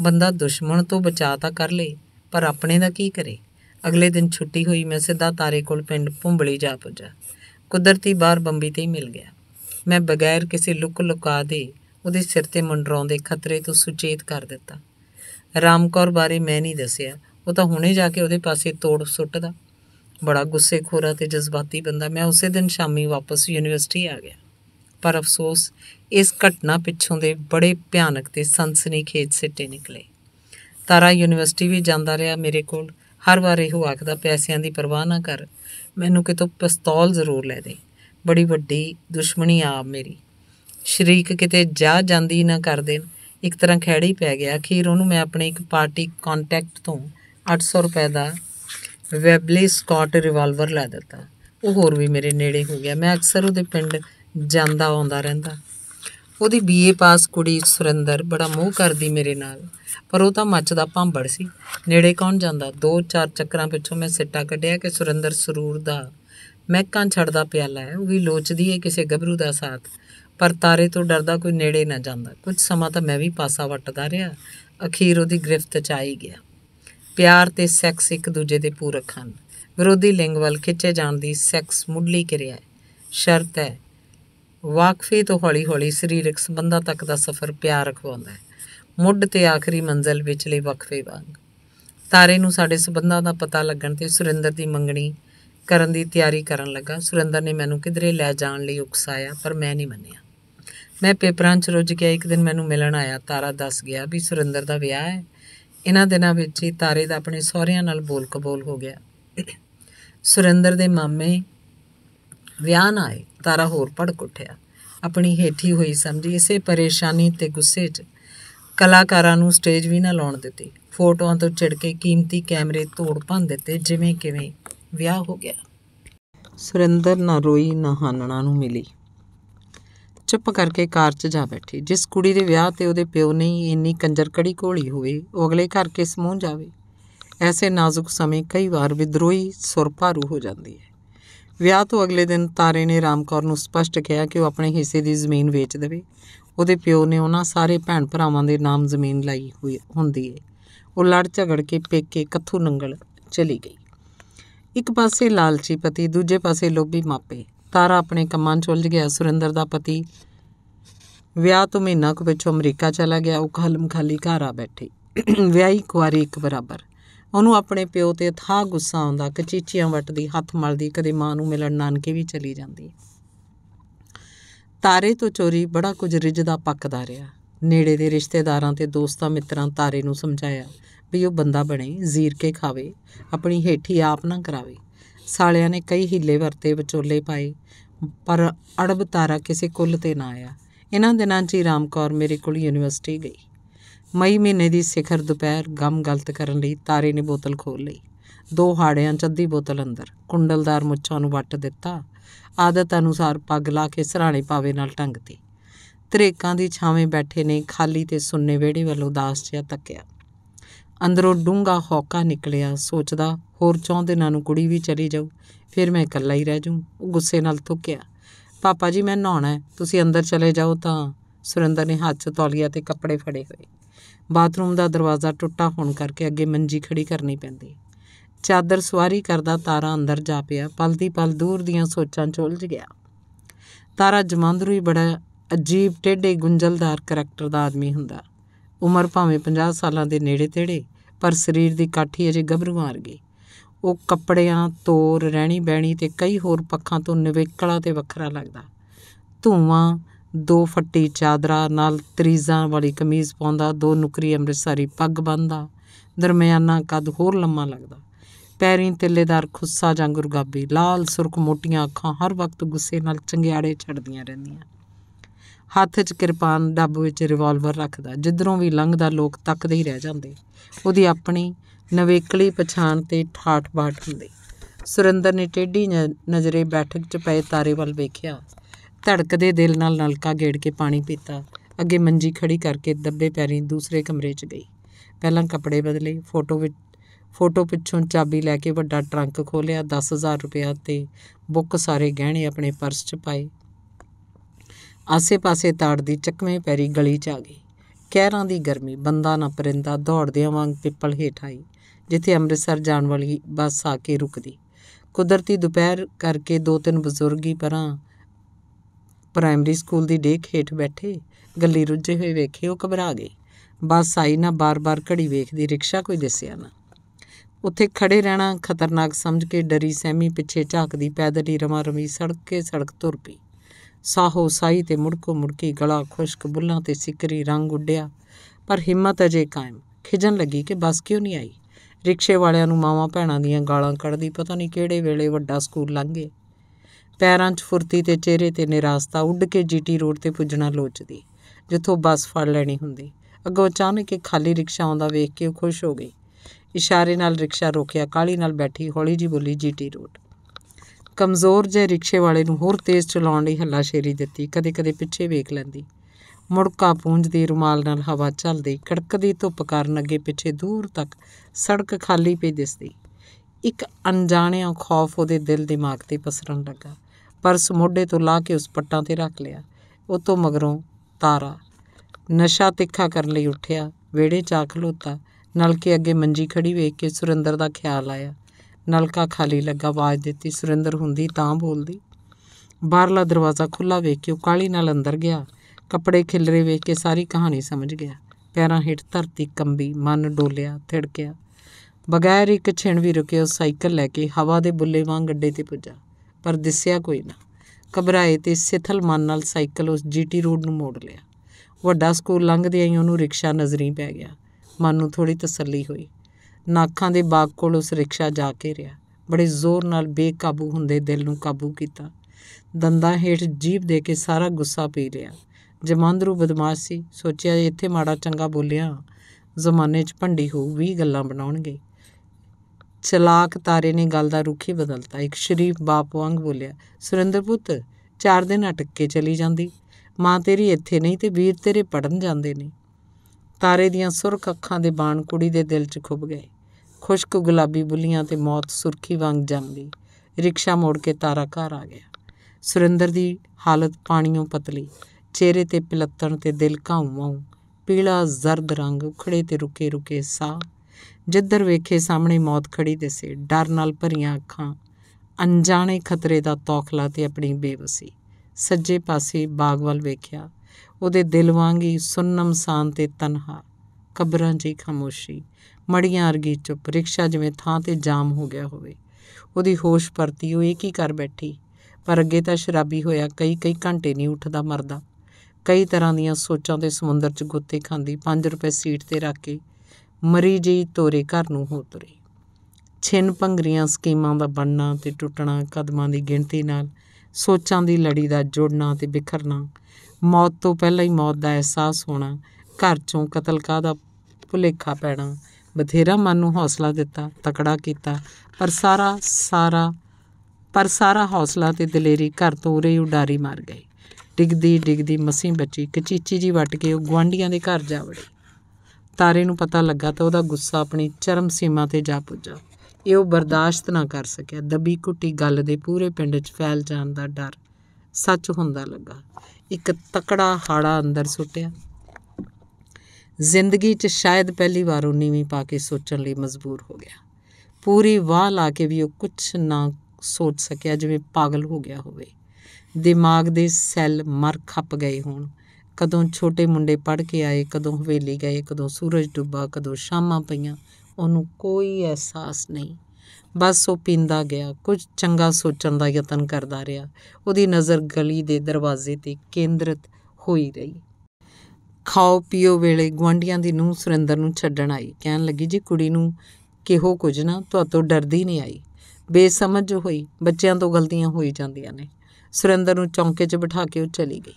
ਬੰਦਾ ਦੁਸ਼ਮਣ ਤੋਂ ਬਚਾ ਤਾਂ ਕਰ ਲੇ ਪਰ ਆਪਣੇ ਦਾ ਕੀ ਕਰੇ ਅਗਲੇ ਦਿਨ ਛੁੱਟੀ ਹੋਈ ਮੈਂ ਸਿੱਧਾ ਤਾਰੇ ਕੋਲ ਪਿੰਡ ਭੁੰਬਲੀ ਜਾ ਪੁੱਜਾ ਕੁਦਰਤੀ ਬਾਹਰ ਬੰਬੀ ਤੇ ਹੀ ਮਿਲ ਗਿਆ ਮੈਂ ਬਗੈਰ ਕਿਸੇ ਲੁਕ ਲੁਕਾ ਦੇ ਉਹਦੇ ਸਿਰ ਤੇ ਮੰਡਰਾਉਂਦੇ ਖਤਰੇ ਤੋਂ ਸੁਚੇਤ ਕਰ ਦਿੱਤਾ ਰਾਮਕੌਰ ਬਾਰੇ ਮੈਂ ਨਹੀਂ ਦੱਸਿਆ ਉਹ ਤਾਂ ਹੁਣੇ ਜਾ ਕੇ ਉਹਦੇ ਪਾਸੇ ਤੋੜ ਸੁੱਟਦਾ ਬੜਾ ਗੁੱਸੇਖੋਰਾ ਤੇ ਜਜ਼ਬਾਤੀ ਬੰਦਾ ਮੈਂ ਉਸੇ ਦਿਨ ਸ਼ਾਮੀ ਵਾਪਸ ਯੂਨੀਵਰਸਿਟੀ ਆ ਗਿਆ ਪਰ ਅਫਸੋਸ ਇਸ ਘਟਨਾ ਪਿੱਛੋਂ ਦੇ ਬੜੇ ਭਿਆਨਕ ਤੇ ਸਨਸਨੀਖੇਜ਼ ਸਿੱਟੇ ਨਿਕਲੇ ਤਾਰਾ ਯੂਨੀਵਰਸਿਟੀ ਵੀ ਜਾਂਦਾ ਰਿਹਾ ਮੇਰੇ ਕੋਲ ਹਰ ਵਾਰ ਇਹੋ ਆਖਦਾ ਪੈਸਿਆਂ ਦੀ ਪਰਵਾਹ ਨਾ ਕਰ ਮੈਨੂੰ ਕਿਤੋਂ ਪਿਸਤੌਲ ਜ਼ਰੂਰ ਲੈ ਦੇ ਬੜੀ ਵੱਡੀ ਦੁਸ਼ਮਣੀ ਆ ਮੇਰੀ ਸ਼ਰੀਕ ਕਿਤੇ ਜਾ ਜਾਂਦੀ ਨਾ ਕਰ ਦੇਣ ਇੱਕ ਤਰ੍ਹਾਂ ਖੈੜੀ ਪੈ ਗਿਆ ਅਖੀਰ ਉਹਨੂੰ ਮੈਂ ਆਪਣੇ ਇੱਕ ਪਾਰਟੀ ਕੰਟੈਕਟ ਤੋਂ 800 ਰੁਪਏ ਦਾ ਵੈਬਲੀ ਸਕਾਟ ਰਿਵਾਲਵਰ ਲੈ ਦਿੱਤਾ ਉਹ ਹੋਰ ਵੀ ਮੇਰੇ ਨੇੜੇ ਹੋ ਗਿਆ ਮੈਂ ਅਕਸਰ ਉਹਦੇ ਪਿੰਡ ਜਾਂਦਾ ਆਉਂਦਾ ਰਹਿੰਦਾ ਉਹਦੀ ਬੀਏ ਪਾਸ ਕੁੜੀ ਸੁਰਿੰਦਰ ਬੜਾ ਮੋਹ ਕਰਦੀ ਮੇਰੇ ਨਾਲ ਪਰ ਉਹ ਤਾਂ ਮੱਚਦਾ ਭਾਂਬੜ ਸੀ ਨੇੜੇ ਕੌਣ ਜਾਂਦਾ ਦੋ ਚਾਰ ਚੱਕਰਾਂ ਪਿੱਛੋਂ ਮੈਂ ਸਿੱਟਾ ਕੱਢਿਆ ਕਿ ਸੁਰਿੰਦਰ ਸਰੂਰ ਦਾ ਮਹਿਕਾਂ ਛੜਦਾ ਪਿਆਲਾ ਹੈ ਉਹ ਵੀ ਲੋਚਦੀ ਹੈ ਕਿਸੇ ਗੱਭਰੂ ਦਾ ਸਾਥ ਪਰ ਤਾਰੇ ਤੋਂ ਡਰਦਾ ਕੋਈ ਨੇੜੇ ਨਾ ਜਾਂਦਾ ਕੁਝ ਸਮਾਂ ਤਾਂ ਮੈਂ ਵੀ ਪਾਸਾ ਵਟਦਾ ਰਿਹਾ ਅਖੀਰ ਉਹਦੀ ਗ੍ਰਿਫਤ 'ਚ ਆਈ ਗਿਆ ਪਿਆਰ ਤੇ ਸੈਕਸ ਇੱਕ ਦੂਜੇ ਦੇ ਪੂਰਕ ਹਨ ਵਿਰੋਧੀ ਲਿੰਗ ਵੱਲ ਖਿੱਚੇ ਜਾਣ ਦੀ ਸੈਕਸ ਮੁੱਢਲੀ ਕਿਰਿਆ ਹੈ ਸ਼ਰਤ ਹੈ ਵਾਕਫੀ ਤੋਂ ਹੌਲੀ-ਹੌਲੀ ਸਰੀਰਕ ਸੰਬੰਧਾਂ ਤੱਕ ਦਾ ਸਫ਼ਰ ਪਿਆਰ ਰਖਵਾਉਂਦਾ ਹੈ ਮੁੱਢ ਤੇ ਆਖਰੀ ਮੰਜ਼ਲ ਵਿਚਲੇ ਵਕਫੇ ਵਾਂਗ ਤਾਰੇ ਨੂੰ ਸਾਡੇ ਸਬੰਧਾਂ ਦਾ ਪਤਾ ਲੱਗਣ ਤੇ ਸੁਰਿੰਦਰ ਦੀ ਮੰਗਣੀ ਕਰਨ ਦੀ ਤਿਆਰੀ ਕਰਨ ਲੱਗਾ ਸੁਰਿੰਦਰ ਨੇ ਮੈਨੂੰ ਕਿਧਰੇ ਲੈ ਜਾਣ ਲਈ ਉਕਸਾਇਆ ਪਰ ਮੈਂ ਨਹੀਂ ਮੰਨਿਆ ਮੈਂ ਪੇਪਰਾਂ 'ਚ ਰੁੱਝ ਗਿਆ ਇੱਕ ਦਿਨ ਮੈਨੂੰ ਮਿਲਣ ਆਇਆ ਤਾਰਾ ਦੱਸ ਗਿਆ ਵੀ ਸੁਰਿੰਦਰ ਦਾ ਵਿਆਹ ਹੈ ਇਹਨਾਂ ਦਿਨਾਂ ਵਿੱਚ ਹੀ ਤਾਰੇ ਦਾ ਆਪਣੇ ਸਹੁਰਿਆਂ ਨਾਲ ਬੋਲ ਕਬੋਲ ਹੋ ਗਿਆ ਸੁਰਿੰਦਰ ਦੇ ਮਾਮੇ ਵਿਆਹ ਨਾਲ ਆਏ ਤਾਰਾ ਹੋਰ ਪੜ ਕੁੱਟਿਆ ਆਪਣੀ ਹੇਠੀ ਹੋਈ ਸਮਝੀ ਇਸੇ ਪਰੇਸ਼ਾਨੀ ਤੇ ਗੁੱਸੇ 'ਚ ਕਲਾਕਾਰਾਂ ਨੂੰ ਸਟੇਜ ਵੀ ਨਾ ਲਾਉਣ ਦਿੱਤੀ ਫੋਟੋਆਂ ਤੋਂ ਛਿੜਕੇ ਕੀਮਤੀ ਕੈਮਰੇ ਤੋੜ ਭੰਨ ਦਿੱਤੇ ਜਿਵੇਂ ਕਿਵੇਂ ਵਿਆਹ ਹੋ ਗਿਆ ਸੁਰਿੰਦਰ ਨਾ ਰੋਈ ਨਾ ਹਾਨਣਾ ਨੂੰ ਮਿਲੀ ਚੁੱਪ ਕਰਕੇ ਕਾਰ 'ਚ ਜਾ ਬੈਠੀ ਜਿਸ ਕੁੜੀ ਦੇ ਵਿਆਹ ਤੇ ਉਹਦੇ ਪਿਓ ਨੇ ਇੰਨੀ ਕੰਜਰਕੜੀ ਘੋਲੀ ਹੋਵੇ ਉਹ ਅਗਲੇ ਘਰ ਕੇ ਸਮੂਹ ਜਾਵੇ ਐਸੇ ਨਾਜ਼ੁਕ ਸਮੇਂ ਕਈ ਵਾਰ ਵਿਦਰੋਹੀ ਸੁਰਪਾਰੂ ਹੋ ਜਾਂਦੀ ਹੈ ਵਿਆਹ ਤੋਂ ਅਗਲੇ ਦਿਨ ਤਾਰੇ ਨੇ ਰਾਮਕੌਰ ਨੂੰ ਸਪਸ਼ਟ ਕਿਹਾ ਕਿ ਉਹ ਆਪਣੇ ਹਿੱਸੇ ਦੀ ਜ਼ਮੀਨ ਵੇਚ ਦੇਵੇ ਉਹਦੇ ਪਿਓ ਨੇ ਉਹਨਾਂ ਸਾਰੇ ਭੈਣ ਭਰਾਵਾਂ ਦੇ ਨਾਮ ਜ਼ਮੀਨ ਲਈ ਹੋਈ ਹੁੰਦੀ ਏ ਉਹ ਲੜ ਝਗੜ ਕੇ ਪੇਕੇ ਕੱਥੂ ਨੰਗਲ ਚਲੀ ਗਈ ਇੱਕ ਪਾਸੇ ਲਾਲਚੀ ਪਤੀ ਦੂਜੇ ਪਾਸੇ ਲੋਭੀ ਮਾਪੇ ਤਾਰਾ ਆਪਣੇ ਕੰਮਾਂ 'ਚ ਉਲਝ ਗਿਆ ਸੁਰਿੰਦਰ ਦਾ ਪਤੀ ਵਿਆਹ ਤੋਂ ਮਹੀਨਾ ਕੁ ਪਿਛੋਂ ਅਮਰੀਕਾ ਚਲਾ ਗਿਆ ਉਹ ਖਲਮ ਖਾਲੀ ਘਰ ਆ ਬੈਠੀ ਵਿਆਹੀ ਕੁਆਰੀ ਇੱਕ ਬਰਾਬਰ ਉਹਨੂੰ ਆਪਣੇ ਪਿਓ ਤੇ ਥਾ ਗੁੱਸਾ ਆਉਂਦਾ ਕਚੀਚੀਆਂ ਵੱਟਦੀ ਹੱਥ ਮਲਦੀ ਕਦੇ ਮਾਂ ਨੂੰ ਮਿਲਣ ਨਾਨਕੇ ਵੀ ਚਲੀ ਜਾਂਦੀ ਤਾਰੇ ਤੋਂ ਚੋਰੀ ਬੜਾ ਕੁਝ ਦਾ ਪੱਕਦਾ ਰਿਹਾ ਨੇੜੇ ਦੇ ਰਿਸ਼ਤੇਦਾਰਾਂ ਤੇ ਦੋਸਤਾਂ ਮਿੱਤਰਾਂ ਤਾਰੇ ਨੂੰ ਸਮਝਾਇਆ ਵੀ ਉਹ ਬੰਦਾ ਬਣੇ ਜ਼ੀਰ ਕੇ ਖਾਵੇ ਆਪਣੀ ਹੇਠੀ ਆਪ ਨਾ ਕਰਾਵੇ ਸਾਲਿਆਂ ਨੇ ਕਈ ਹਿੱਲੇ ਵਰਤੇ ਵਿਚੋਲੇ ਪਾਏ ਪਰ ਅੜਬ ਤਾਰਾ ਕਿਸੇ ਕੁੱਲ ਤੇ ਨਾ ਆਇਆ ਇਹਨਾਂ ਦਿਨਾਂ 'ਚ ਹੀ ਰਾਮਕੌਰ ਮੇਰੇ ਕੋਲ ਯੂਨੀਵਰਸਿਟੀ ਗਈ ਮਈ ਮਹੀਨੇ ਦੀ ਸਿਖਰ ਦੁਪਹਿਰ ਗਮ ਗਲਤ ਕਰਨ ਲਈ ਤਾਰੇ ਨੇ ਬੋਤਲ ਖੋਲ ਲਈ ਦੋ ਹਾੜਿਆਂ 'ਚ ਅੱਧੀ ਬੋਤਲ ਅੰਦਰ ਕੁੰਡਲਦਾਰ ਮੁੱਛਾਂ ਨੂੰ ਵੱਟ ਦਿੱਤਾ ਆਦਤ ਅਨੁਸਾਰ ਪੱਗ ਲਾ ਕੇ ਸਰਾਣੇ ਪਾਵੇ ਨਾਲ ਟੰਗਤੀ ਤਰੇਕਾਂ ਦੀ ਛਾਵੇਂ ਬੈਠੇ ਨੇ ਖਾਲੀ ਤੇ ਸੁੰਨੇ ਵਿਹੜੇ ਵੱਲ ਉਦਾਸ ਜਿਹਾ ਤੱਕਿਆ ਅੰਦਰੋਂ ਡੂੰਗਾ ਹੌਕਾ ਨਿਕਲਿਆ ਸੋਚਦਾ ਹੋਰ ਚਾਹੁੰਦੇ ਦਿਨਾਂ ਨੂੰ ਕੁੜੀ ਵੀ ਚਲੀ ਜਾਊ ਫਿਰ ਮੈਂ ਇਕੱਲਾ ਹੀ ਰਹਿ ਜਾਊ ਉਹ ਗੁੱਸੇ ਨਾਲ ਥੁੱਕਿਆ ਪਾਪਾ ਜੀ ਮੈਂ ਨਹਾਉਣਾ ਹੈ ਤੁਸੀਂ ਅੰਦਰ ਚਲੇ ਜਾਓ ਤਾਂ ਸੁਰਿੰਦਰ ਨੇ ਹੱਥ 'ਚ ਤੌਲੀਆ ਤੇ ਕੱਪੜੇ ਫੜੇ ਹੋਏ ਬਾਥਰੂਮ ਦਾ ਦਰਵਾਜ਼ਾ ਟੁੱਟਾ ਹੋਣ ਕਰਕੇ ਅੱਗੇ ਮੰਜੀ ਖੜੀ ਕਰਨੀ ਪੈਂਦੀ ਚਾਦਰ ਸਵਾਰੀ ਕਰਦਾ ਤਾਰਾ ਅੰਦਰ ਜਾ ਪਿਆ ਪਲ ਦੀ ਪਲ ਦੂਰ ਦੀਆਂ ਸੋਚਾਂ 'ਚ ਉਲਝ ਗਿਆ ਤਾਰਾ ਜਮਾਂਦਰੂ ਹੀ ਬੜਾ ਅਜੀਬ ਟੇਢੇ ਗੁੰਝਲਦਾਰ ਕੈਰੈਕਟਰ ਦਾ ਆਦਮੀ ਹੁੰਦਾ ਉਮਰ ਭਾਵੇਂ 50 ਸਾਲਾਂ ਦੇ ਨੇੜੇ ਤੇੜੇ ਪਰ ਸਰੀਰ ਦੀ ਕਾਠੀ ਅਜੇ ਗੱਭਰੂ ਮਾਰ ਗਈ ਉਹ ਕੱਪੜਿਆਂ ਤੋਰ ਰਹਿਣੀ ਬਹਿਣੀ ਤੇ ਕਈ ਹੋਰ ਪੱਖਾਂ ਤੋਂ ਨਿਵੇਕਲਾ ਤੇ ਵੱਖਰਾ ਲੱਗਦਾ ਧੂਆਂ ਦੋ ਫੱਟੀ ਚਾਦਰਾ ਨਾਲ ਤਰੀਜ਼ਾਂ ਵਾਲੀ ਕਮੀਜ਼ ਪਾਉਂਦਾ ਦੋ ਨੁਕਰੀ ਅੰਮ੍ਰਿਤਸਰੀ ਪੱਗ ਬੰਨਦਾ ਦਰਮਿਆਨਾ ਕੱਦ ਹੋਰ ਲੰਮਾ ਲੱਗਦਾ ਪੈਰੀਂ ਤਿੱਲੇਦਾਰ ਖੁੱਸਾ ਜਾਂ ਗੁਰਗਾਬੀ ਲਾਲ ਸੁਰਖ ਮੋਟੀਆਂ ਅੱਖਾਂ ਹਰ ਵਕਤ ਗੁੱਸੇ ਨਾਲ ਚੰਗਿਆੜੇ ਛੱਡਦੀਆਂ ਰਹਿੰਦੀਆਂ ਹੱਥ 'ਚ ਕਿਰਪਾਨ ਡੱਬ ਵਿੱਚ ਰਿਵਾਲਵਰ ਰੱਖਦਾ ਜਿੱਧਰੋਂ ਵੀ ਲੰਘਦਾ ਲੋਕ ਤੱਕਦੇ ਹੀ ਰਹਿ ਜਾਂਦੇ ਉਹਦੀ ਆਪਣੀ ਨਵੇਕਲੀ ਪਛਾਣ ਤੇ ਠਾਠ-ਬਾਠ ਹੁੰਦੀ ਸੁਰਿੰਦਰ ਨੇ ਟੇਢੀ ਨਜ਼ਰੇ ਬੈਠਕ 'ਚ ਪਏ ਤਾਰੇ ਵੱਲ ਵੇਖਿਆ ਧੜਕਦੇ ਦਿਲ ਨਾਲ ਨਲਕਾ ਗੇੜ ਕੇ ਪਾਣੀ ਪੀਤਾ ਅੱਗੇ ਮੰਜੀ ਖੜੀ ਕਰਕੇ ਦੱਬੇ ਪੈਰੀਂ ਦੂਸਰੇ ਕਮਰੇ 'ਚ ਗਈ ਪਹਿਲਾਂ ਕੱਪੜੇ ਬਦਲੇ ਫੋਟੋ ਵਿੱਚ ਫੋਟੋ ਪਿੱਛੋਂ ਚਾਬੀ ਲੈ ਕੇ ਵੱਡਾ ਟਰੰਕ ਖੋਲਿਆ 10000 ਰੁਪਇਆ ਤੇ ਬੁੱਕ ਸਾਰੇ ਗਹਿਣੇ ਆਪਣੇ ਪਰਸ 'ਚ ਪਾਏ ਆਸੇ-ਪਾਸੇ ਤਾੜ ਦੀ ਚੱਕਵੇਂ ਪੈਰੀ ਗਲੀ 'ਚ ਆ ਗਈ ਕਹਿਰਾਂ ਦੀ ਗਰਮੀ ਬੰਦਾ ਨਾ ਪਰਿੰਦਾ ਦੌੜਦਿਆਂ ਵਾਂਗ ਪਿੱਪਲ ਹੇਠ ਆਈ ਜਿੱਥੇ ਅੰਮ੍ਰਿਤਸਰ ਜਾਣ ਵਾਲੀ ਬੱਸ ਆ ਕੇ ਰੁਕਦੀ ਕੁਦਰਤੀ ਦੁਪਹਿਰ ਕਰਕੇ ਦੋ ਤਿੰਨ ਬਜ਼ੁਰਗ ਹੀ ਪਰਾਂ ਪ੍ਰਾਇਮਰੀ ਸਕੂਲ ਦੀ ਡੇਕ ਹੇਠ ਬੈਠੇ ਗੱਲੀ ਰੁੱਝੇ ਹੋਏ ਵੇਖੇ ਉਹ ਘਬਰਾ ਗਏ ਬੱਸ ਆਈ ਨਾ ਬਾਰ-ਬਾਰ ਘੜੀ ਵੇਖਦੀ ਰਿਕਸ਼ਾ ਕੋਈ ਦਿਸਿਆ ਨਾ ਉੱਥੇ ਖੜੇ ਰਹਿਣਾ ਖਤਰਨਾਕ ਸਮਝ ਕੇ ਡਰੀ ਸਹਿਮੀ ਪਿੱਛੇ ਝਾਕਦੀ ਪੈਦਲ ਹੀ ਰਮਾ ਰਮੀ ਸੜਕ ਕੇ ਸੜਕ ਤੁਰ ਪਈ ਸਾਹੋ ਸਾਈ ਤੇ ਮੁੜਕੋ ਮੁੜਕੀ ਗਲਾ ਖੁਸ਼ਕ ਬੁੱਲਾਂ ਤੇ ਸਿਕਰੀ ਰੰਗ ਉੱਡਿਆ ਪਰ ਹਿੰਮਤ ਅਜੇ ਕਾਇਮ ਖਿਜਣ ਲੱਗੀ ਕਿ ਬਸ ਕਿਉਂ ਨਹੀਂ ਆਈ ਰਿਕਸ਼ੇ ਵਾਲਿਆਂ ਨੂੰ ਮਾਵਾਂ ਭੈਣਾਂ ਦੀਆਂ ਗਾਲਾਂ ਕੱਢਦੀ ਪਤਾ ਨਹੀਂ ਕਿਹੜੇ ਵੇਲੇ ਵੱਡਾ ਸਕੂਲ ਲੰਘੇ ਪੈਰਾਂ 'ਚ ਫੁਰਤੀ ਤੇ ਚਿਹਰੇ ਤੇ ਨਿਰਾਸਤਾ ਉੱਡ ਕੇ ਜੀਟੀ ਰੋਡ ਤੇ ਪੁੱਜਣਾ ਲੋਚਦੀ ਜਿੱਥੋਂ ਬੱਸ ਫੜ ਲੈਣੀ ਹੁੰਦੀ ਅੱਗੋਂ ਅਚਾਨਕ ਇੱਕ ਖਾਲੀ ਰਿਕਸ਼ਾ ਆਉਂਦਾ ਵੇਖ ਕੇ ਉਹ ਖੁਸ਼ ਹੋ ਗਈ ਇਸ਼ਾਰੇ ਨਾਲ ਰਿਕਸ਼ਾ ਰੋਕਿਆ ਕਾਲੀ ਨਾਲ ਬੈਠੀ ਹੌਲੀ ਜੀ ਬੋਲੀ ਜੀਟੀ ਰੋਡ ਕਮਜ਼ੋਰ ਜੇ ਰਿਕਸ਼ੇ ਵਾਲੇ ਨੂੰ ਹੋਰ ਤੇਜ਼ ਚਲਾਉਣ ਲਈ ਹੱਲਾਸ਼ੇਰੀ ਦਿੱਤੀ ਕਦੇ-ਕਦੇ ਪਿੱਛੇ ਵੇਖ ਲੈਂਦੀ ਮੁੜਕਾ ਪੂੰਝਦੀ ਰੁਮਾਲ ਨਾਲ ਹਵਾ ਚੱਲਦੀ ਕੜਕਦੀ ਧੁੱਪ ਕਾਰਨ ਅੱਗੇ ਪਿੱਛੇ ਦੂਰ ਤੱਕ ਸੜਕ ਖਾਲੀ ਪਈ ਦਿਸਦੀ ਇੱਕ ਅਣਜਾਣਿਆ ਖੌਫ ਉਹਦੇ ਦਿਲ ਦਿਮਾਗ ਤੇ ਪਸਰਨ ਲੱਗਾ ਪਰਸ ਮੋਢੇ ਤੋਂ ਲਾ ਕੇ ਉਸ ਪੱਟਾਂ ਤੇ ਰੱਖ ਲਿਆ ਉਹ ਤੋਂ ਮਗਰੋਂ ਤਾਰਾ ਨਸ਼ਾ ਤਿੱਖਾ ਕਰਨ ਲਈ ਉੱਠਿਆ ਵੇੜੇ ਚਾਖ ਲੋਤਾ ਨਲਕੇ ਅੱਗੇ ਮੰਜੀ ਖੜੀ ਵੇਖ ਕੇ ਸੁਰਿੰਦਰ ਦਾ ਖਿਆਲ ਆਇਆ ਨਲਕਾ ਖਾਲੀ ਲੱਗਾ ਆਵਾਜ਼ ਦਿੱਤੀ ਸੁਰਿੰਦਰ ਹੁੰਦੀ ਤਾਂ ਬੋਲਦੀ ਬਾਹਰਲਾ ਦਰਵਾਜ਼ਾ ਖੁੱਲਾ ਵੇਖ ਕੇ ਉਹ ਕਾਲੀ ਨਾਲ ਅੰਦਰ ਗਿਆ ਕੱਪੜੇ ਖਿਲਰੇ ਵੇਖ ਕੇ ਸਾਰੀ ਕਹਾਣੀ ਸਮਝ ਗਿਆ ਪੈਰਾਂ ਹੇਠ ਧਰਤੀ ਕੰਬੀ ਮਨ ਡੋਲਿਆ ਥੜਕਿਆ ਬਗੈਰ ਇੱਕ ਛਿਣ ਵੀ ਰੁਕੇ ਉਹ ਸਾਈਕਲ ਲੈ ਕੇ ਹਵਾ ਦੇ ਬੁੱਲੇ ਵਾਂਗ ਗੱਡੇ ਤੇ ਪੁੱਜਾ ਪਰ ਦਿਸਿਆ ਕੋਈ ਨਾ ਘਬਰਾਏ ਤੇ ਸਿਥਲ ਮਨ ਨਾਲ ਸਾਈਕਲ ਉਸ ਜੀਟੀ ਰੋਡ ਨੂੰ ਮੋੜ ਲਿਆ ਵੱਡਾ ਸਕੂਲ ਲੰਘਦੇ ਆਈ ਉਹਨੂੰ ਰਿਕਸ਼ਾ ਨਜ਼ਰੀ ਪੈ ਗਿਆ ਮਨ ਨੂੰ ਥੋੜੀ ਤਸੱਲੀ ਹੋਈ ਨਾਖਾਂ ਦੇ ਬਾਗ ਕੋਲ ਉਸ ਰਿਕਸ਼ਾ ਜਾ ਕੇ ਰਿਹਾ ਬੜੇ ਜ਼ੋਰ ਨਾਲ ਬੇਕਾਬੂ ਹੁੰਦੇ ਦਿਲ ਨੂੰ ਕਾਬੂ ਕੀਤਾ ਦੰਦਾਂ ਹੇਠ ਜੀਭ ਦੇ ਕੇ ਸਾਰਾ ਗੁੱਸਾ ਪੀ ਲਿਆ ਜਮਾਂਦਰੂ ਬਦਮਾਸ਼ ਸੀ ਸੋਚਿਆ ਇੱਥੇ ਮਾੜਾ ਚੰਗਾ ਬੋਲਿਆ ਜ਼ਮਾਨੇ 'ਚ ਭੰਡੀ ਹੋ 20 ਗੱਲਾਂ ਬਣਾਉਣਗੇ ਚਲਾਕ ਤਾਰੇ ਨੇ ਗੱਲ ਦਾ ਰੁਖ ਹੀ ਬਦਲਤਾ ਇੱਕ ਸ਼ਰੀਫ ਬਾਪ ਵਾਂਗ ਬੋਲਿਆ ਸੁਰਿੰਦਰ ਪੁੱਤ ਚਾਰ ਦਿਨ ਅਟਕ ਕੇ ਚਲੀ ਜਾਂਦੀ ਮਾਂ ਤੇਰੀ ਇੱਥੇ ਨਹੀਂ ਤੇ ਵੀਰ ਤੇਰੇ ਪੜਨ ਜਾਂਦੇ ਨੇ ਤਾਰੇ ਦੀਆਂ ਸੁਰਖ ਅੱਖਾਂ ਦੇ ਬਾਣ ਕੁੜੀ ਦੇ ਦਿਲ 'ਚ ਖੁੱਭ ਗਏ ਖੁਸ਼ਕ ਗੁਲਾਬੀ ਬੁੱਲੀਆਂ ਤੇ ਮੌਤ ਸੁਰਖੀ ਵਾਂਗ ਜੰਮ ਗਈ ਰਿਕਸ਼ਾ ਮੋੜ ਕੇ ਤਾਰਾ ਘਰ ਆ ਗਿਆ ਸੁਰਿੰਦਰ ਦੀ ਹਾਲਤ ਪਾਣੀੋਂ ਪਤਲੀ ਚਿਹਰੇ ਤੇ ਪਲੱਤਣ ਤੇ ਦਿਲ ਘਾਉਂ ਪੀਲਾ ਜ਼ਰਦ ਰੰਗ ਖੜੇ ਤੇ ਰੁਕੇ ਰੁਕੇ ਸਾਹ ਜਿੱਧਰ ਵੇਖੇ ਸਾਹਮਣੇ ਮੌਤ ਖੜੀ ਦਿਸੇ ਡਰ ਨਾਲ ਭਰੀਆਂ ਅੱਖਾਂ ਅਣਜਾਣੇ ਖਤਰੇ ਦਾ ਤੌਖਲਾ ਤੇ ਆਪਣੀ ਬੇਵਸੀ ਸੱਜੇ ਪਾਸੇ ਬਾਗ ਵੱਲ ਵੇਖਿਆ ਉਹਦੇ ਦਿਲ ਵਾਂਗੀ ਸੁੰਨਮ ਸਾਂ ਤੇ ਤਨਹਾ ਕਬਰਾਂ 'ਚ ਹੀ ਖਾਮੋਸ਼ੀ ਮੜੀਆਂ ਅਰਗੀ ਚੁੱਪ ਰਿਕਸ਼ਾ ਜਿਵੇਂ ਥਾਂ ਤੇ ਜਾਮ ਹੋ ਗਿਆ ਹੋਵੇ ਉਹਦੀ ਹੋਸ਼ ਪਰਤੀ ਉਹ ਇਹ ਕੀ ਕਰ ਬੈਠੀ ਪਰ ਅੱਗੇ ਤਾਂ ਸ਼ਰਾਬੀ ਹੋਇਆ ਕਈ ਕਈ ਘੰਟੇ ਨਹੀਂ ਉੱਠਦਾ ਮਰਦਾ ਕਈ ਤਰ੍ਹਾਂ ਦੀਆਂ ਸੋਚਾਂ ਦੇ ਸਮੁੰਦਰ 'ਚ ਗੁੱਤੇ ਖਾਂਦੀ 5 ਰੁਪਏ ਸੀਟ ਤੇ ਰੱਖ ਕੇ ਮਰੀ ਜੀ ਤੋਰੇ ਘਰ ਨੂੰ ਹੋ ਤੁਰੇ ਛਿੰਨ ਭੰਗਰੀਆਂ ਸਕੀਮਾਂ ਦਾ ਬੰਨਣਾ ਤੇ ਟੁੱਟਣਾ ਕਦਮਾਂ ਦੀ ਗਿਣਤੀ ਨਾਲ ਸੋਚਾਂ ਦੀ ਲੜੀ ਦਾ ਜੁੜਨਾ ਤੇ ਬਿਖਰਨਾ ਮੌਤ ਤੋਂ ਪਹਿਲਾਂ ਹੀ ਮੌਤ ਦਾ ਅਹਿਸਾਸ ਹੋਣਾ ਘਰ ਚੋਂ ਕਤਲਕਾ ਦਾ ਭੁਲੇਖਾ ਪੈਣਾ ਬਥੇਰਾ ਮਨ ਨੂੰ ਹੌਸਲਾ ਦਿੱਤਾ ਤਕੜਾ ਕੀਤਾ ਪਰ ਸਾਰਾ ਸਾਰਾ ਪਰ ਸਾਰਾ ਹੌਸਲਾ ਤੇ ਦਲੇਰੀ ਘਰ ਤੋਂ ਉਰੇ ਉਡਾਰੀ ਮਾਰ ਗਈ ਡਿਗਦੀ ਡਿਗਦੀ ਮਸੀਂ ਬੱਚੀ ਕਚੀਚੀ ਜੀ ਵੱਟ ਕੇ ਉਹ ਗਵਾਂਡੀਆਂ ਦੇ ਘਰ ਜਾ ਵੜੀ ਤਾਰੇ ਨੂੰ ਪਤਾ ਲੱਗਾ ਤਾਂ ਉਹਦਾ ਗੁੱਸਾ ਆਪਣੀ ਚਰਮ ਸੀਮਾ ਤੇ ਜਾ ਪੁੱਜਾ ਇਹ ਉਹ ਬਰਦਾਸ਼ਤ ਨਾ ਕਰ ਸਕਿਆ ਦਬੀ ਘੁੱਟੀ ਗੱਲ ਦੇ ਪੂਰੇ ਪਿੰਡ 'ਚ ਫੈਲ ਜਾਣ ਦਾ ਡਰ ਸੱਚ ਹੁੰਦਾ ਲੱਗਾ ਇੱਕ ਤਕੜਾ ਹਾੜਾ ਅੰਦਰ ਸੁੱਟਿਆ ਜ਼ਿੰਦਗੀ 'ਚ ਸ਼ਾਇਦ ਪਹਿਲੀ ਵਾਰ ਉਹ ਨੀਵੀਂ ਪਾ ਕੇ ਸੋਚਣ ਲਈ ਮਜਬੂਰ ਹੋ ਗਿਆ ਪੂਰੀ ਵਾਹ ਲਾ ਕੇ ਵੀ ਉਹ ਕੁਝ ਨਾ ਸੋਚ ਸਕਿਆ ਜਿਵੇਂ ਪਾਗਲ ਹੋ ਗਿਆ ਹੋਵੇ ਦਿਮਾਗ ਦੇ ਸੈੱਲ ਮਰ ਖੱਪ ਗਏ ਹੋਣ ਕਦੋਂ ਛੋਟੇ ਮੁੰਡੇ ਪੜ ਕੇ ਆਏ ਕਦੋਂ ਹਵੇਲੀ ਗਏ ਕਦੋਂ ਸੂਰਜ ਡੁੱਬਾ ਕਦੋਂ ਸ਼ਾਮਾਂ ਪਈਆਂ ਉਹਨੂੰ ਕੋਈ ਅਹਿਸਾਸ ਨਹੀਂ ਬਸ ਉਹ ਪੀਂਦਾ ਗਿਆ ਕੁਝ ਚੰਗਾ ਸੋਚਣ ਦਾ ਯਤਨ ਕਰਦਾ ਰਿਹਾ ਉਹਦੀ ਨਜ਼ਰ ਗਲੀ ਦੇ ਦਰਵਾਜ਼ੇ ਤੇ ਕੇਂਦਰਿਤ ਹੋਈ ਰਹੀ ਖਾਓ ਪੀਓ ਵੇਲੇ ਗਵਾਂਡੀਆਂ ਦੀ ਨੂੰ ਸੁਰਿੰਦਰ ਨੂੰ ਛੱਡਣ ਆਈ ਕਹਿਣ ਲੱਗੀ ਜੀ ਕੁੜੀ ਨੂੰ ਕਿਹੋ ਕੁਝ ਨਾ ਤੁਹਾਤੋਂ ਡਰਦੀ ਨਹੀਂ ਆਈ ਬੇਸਮਝ ਹੋਈ ਬੱਚਿਆਂ ਤੋਂ ਗਲਤੀਆਂ ਹੋਈ ਜਾਂਦੀਆਂ ਨੇ ਸੁਰਿੰਦਰ ਨੂੰ ਚੌਂਕੇ 'ਚ ਬਿਠਾ ਕੇ ਉਹ ਚਲੀ ਗਈ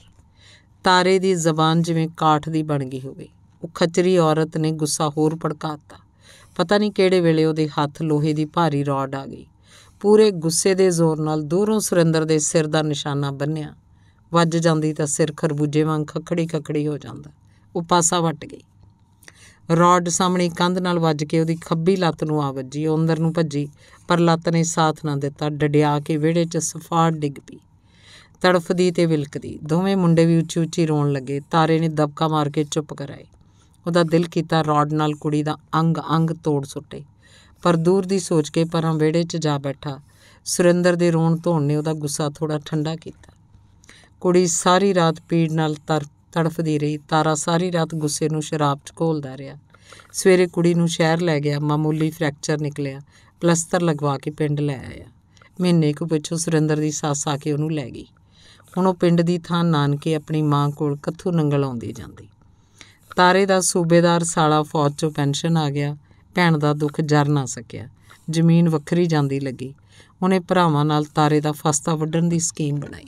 ਤਾਰੇ ਦੀ ਜ਼ਬਾਨ ਜਿਵੇਂ ਕਾਠ ਦੀ ਬਣ ਗਈ ਹੋਵੇ ਉਹ ਖਚਰੀ ਔਰਤ ਨੇ ਗੁੱਸਾ ਹੋਰ ਪੜਕਾਤਾ ਪਤਾ ਨਹੀਂ ਕਿਹੜੇ ਵੇਲੇ ਉਹਦੇ ਹੱਥ ਲੋਹੇ ਦੀ ਭਾਰੀ ਰੋਡ ਆ ਗਈ ਪੂਰੇ ਗੁੱਸੇ ਦੇ ਜ਼ੋਰ ਨਾਲ ਦੂਰੋਂ ਸੁਰਿੰਦਰ ਦੇ ਸਿਰ ਦਾ ਨਿਸ਼ਾਨਾ ਬੰਨਿਆ ਵੱਜ ਜਾਂਦੀ ਤਾਂ ਸਿਰ ਖਰਬੂਜੇ ਵਾਂਗ ਖਖੜੀ ਖਖੜੀ ਹੋ ਜਾਂਦਾ ਉਹ ਪਾਸਾ ਵੱਟ ਗਈ ਰੋਡ ਸਾਹਮਣੇ ਕੰਧ ਨਾਲ ਵੱਜ ਕੇ ਉਹਦੀ ਖੱਬੀ ਲੱਤ ਨੂੰ ਆ ਵੱਜੀ ਉਹ ਅੰਦਰ ਨੂੰ ਭੱਜੀ ਪਰ ਲੱਤ ਨੇ ਸਾਥ ਨਾ ਦਿੱਤਾ ਡਡਿਆ ਕੇ ਵਿਹੜੇ 'ਚ ਸਫਾੜ ਡਿੱਗ ਪਈ ਤੜਫਦੀ ਤੇ ਵਿਲਕਦੀ ਦੋਵੇਂ ਮੁੰਡੇ ਵੀ ਉੱਚੀ ਉੱਚੀ ਰੋਣ ਲੱਗੇ ਤਾਰੇ ਨੇ ਦਬਕਾ ਮਾਰ ਕੇ ਚੁੱਪ ਕਰਾਏ ਉਹਦਾ ਦਿਲ ਕੀਤਾ ਰੌਡ ਨਾਲ ਕੁੜੀ ਦਾ ਅੰਗ-ਅੰਗ ਤੋੜ ਸੁੱਟੇ ਪਰ ਦੂਰ ਦੀ ਸੋਚ ਕੇ ਪਰਾਂ ਵਿਹੜੇ 'ਚ ਜਾ ਬੈਠਾ ਸੁਰਿੰਦਰ ਦੇ ਰੋਣ ਧੋਣ ਨੇ ਉਹਦਾ ਗੁੱਸਾ ਥੋੜਾ ਠੰਡਾ ਕੀਤਾ ਕੁੜੀ ਸਾਰੀ ਰਾਤ ਪੀੜ ਨਾਲ ਤੜਫਦੀ ਰਹੀ ਤਾਰਾ ਸਾਰੀ ਰਾਤ ਗੁੱਸੇ ਨੂੰ ਸ਼ਰਾਬ 'ਚ ਘੋਲਦਾ ਰਿਹਾ ਸਵੇਰੇ ਕੁੜੀ ਨੂੰ ਸ਼ਹਿਰ ਲੈ ਗਿਆ ਮਾਮੂਲੀ ਫ੍ਰੈਕਚਰ ਨਿਕਲਿਆ ਪਲਸਤਰ ਲਗਵਾ ਕੇ ਪਿੰਡ ਲੈ ਆਇਆ ਮਹੀਨੇ ਕੁ ਪਿੱਛੋਂ ਸੁਰਿੰਦਰ ਦੀ ਸੱਸ ਆ ਕੇ ਉਹਨੂੰ ਲੈ ਗਈ ਹੁਣ ਉਹ ਪਿੰਡ ਦੀ ਥਾਂ ਨਾਨਕੇ ਆਪਣੀ ਮਾਂ ਕੋਲ ਕੱਥੂ ਨੰਗਲ ਆਉਂਦੀ ਜਾਂਦੀ ਤਾਰੇ ਦਾ ਸੂਬੇਦਾਰ ਸਾਲਾ ਫੌਜ ਚੋਂ ਪੈਨਸ਼ਨ ਆ ਗਿਆ ਭੈਣ ਦਾ ਦੁੱਖ ਜਰ ਨਾ ਸਕਿਆ ਜ਼ਮੀਨ ਵੱਖਰੀ ਜਾਂਦੀ ਲੱਗੀ ਉਹਨੇ ਭਰਾਵਾਂ ਨਾਲ ਤਾਰੇ ਦਾ ਫਸਤਾ ਵੱਢਣ ਦੀ ਸਕੀਮ ਬਣਾਈ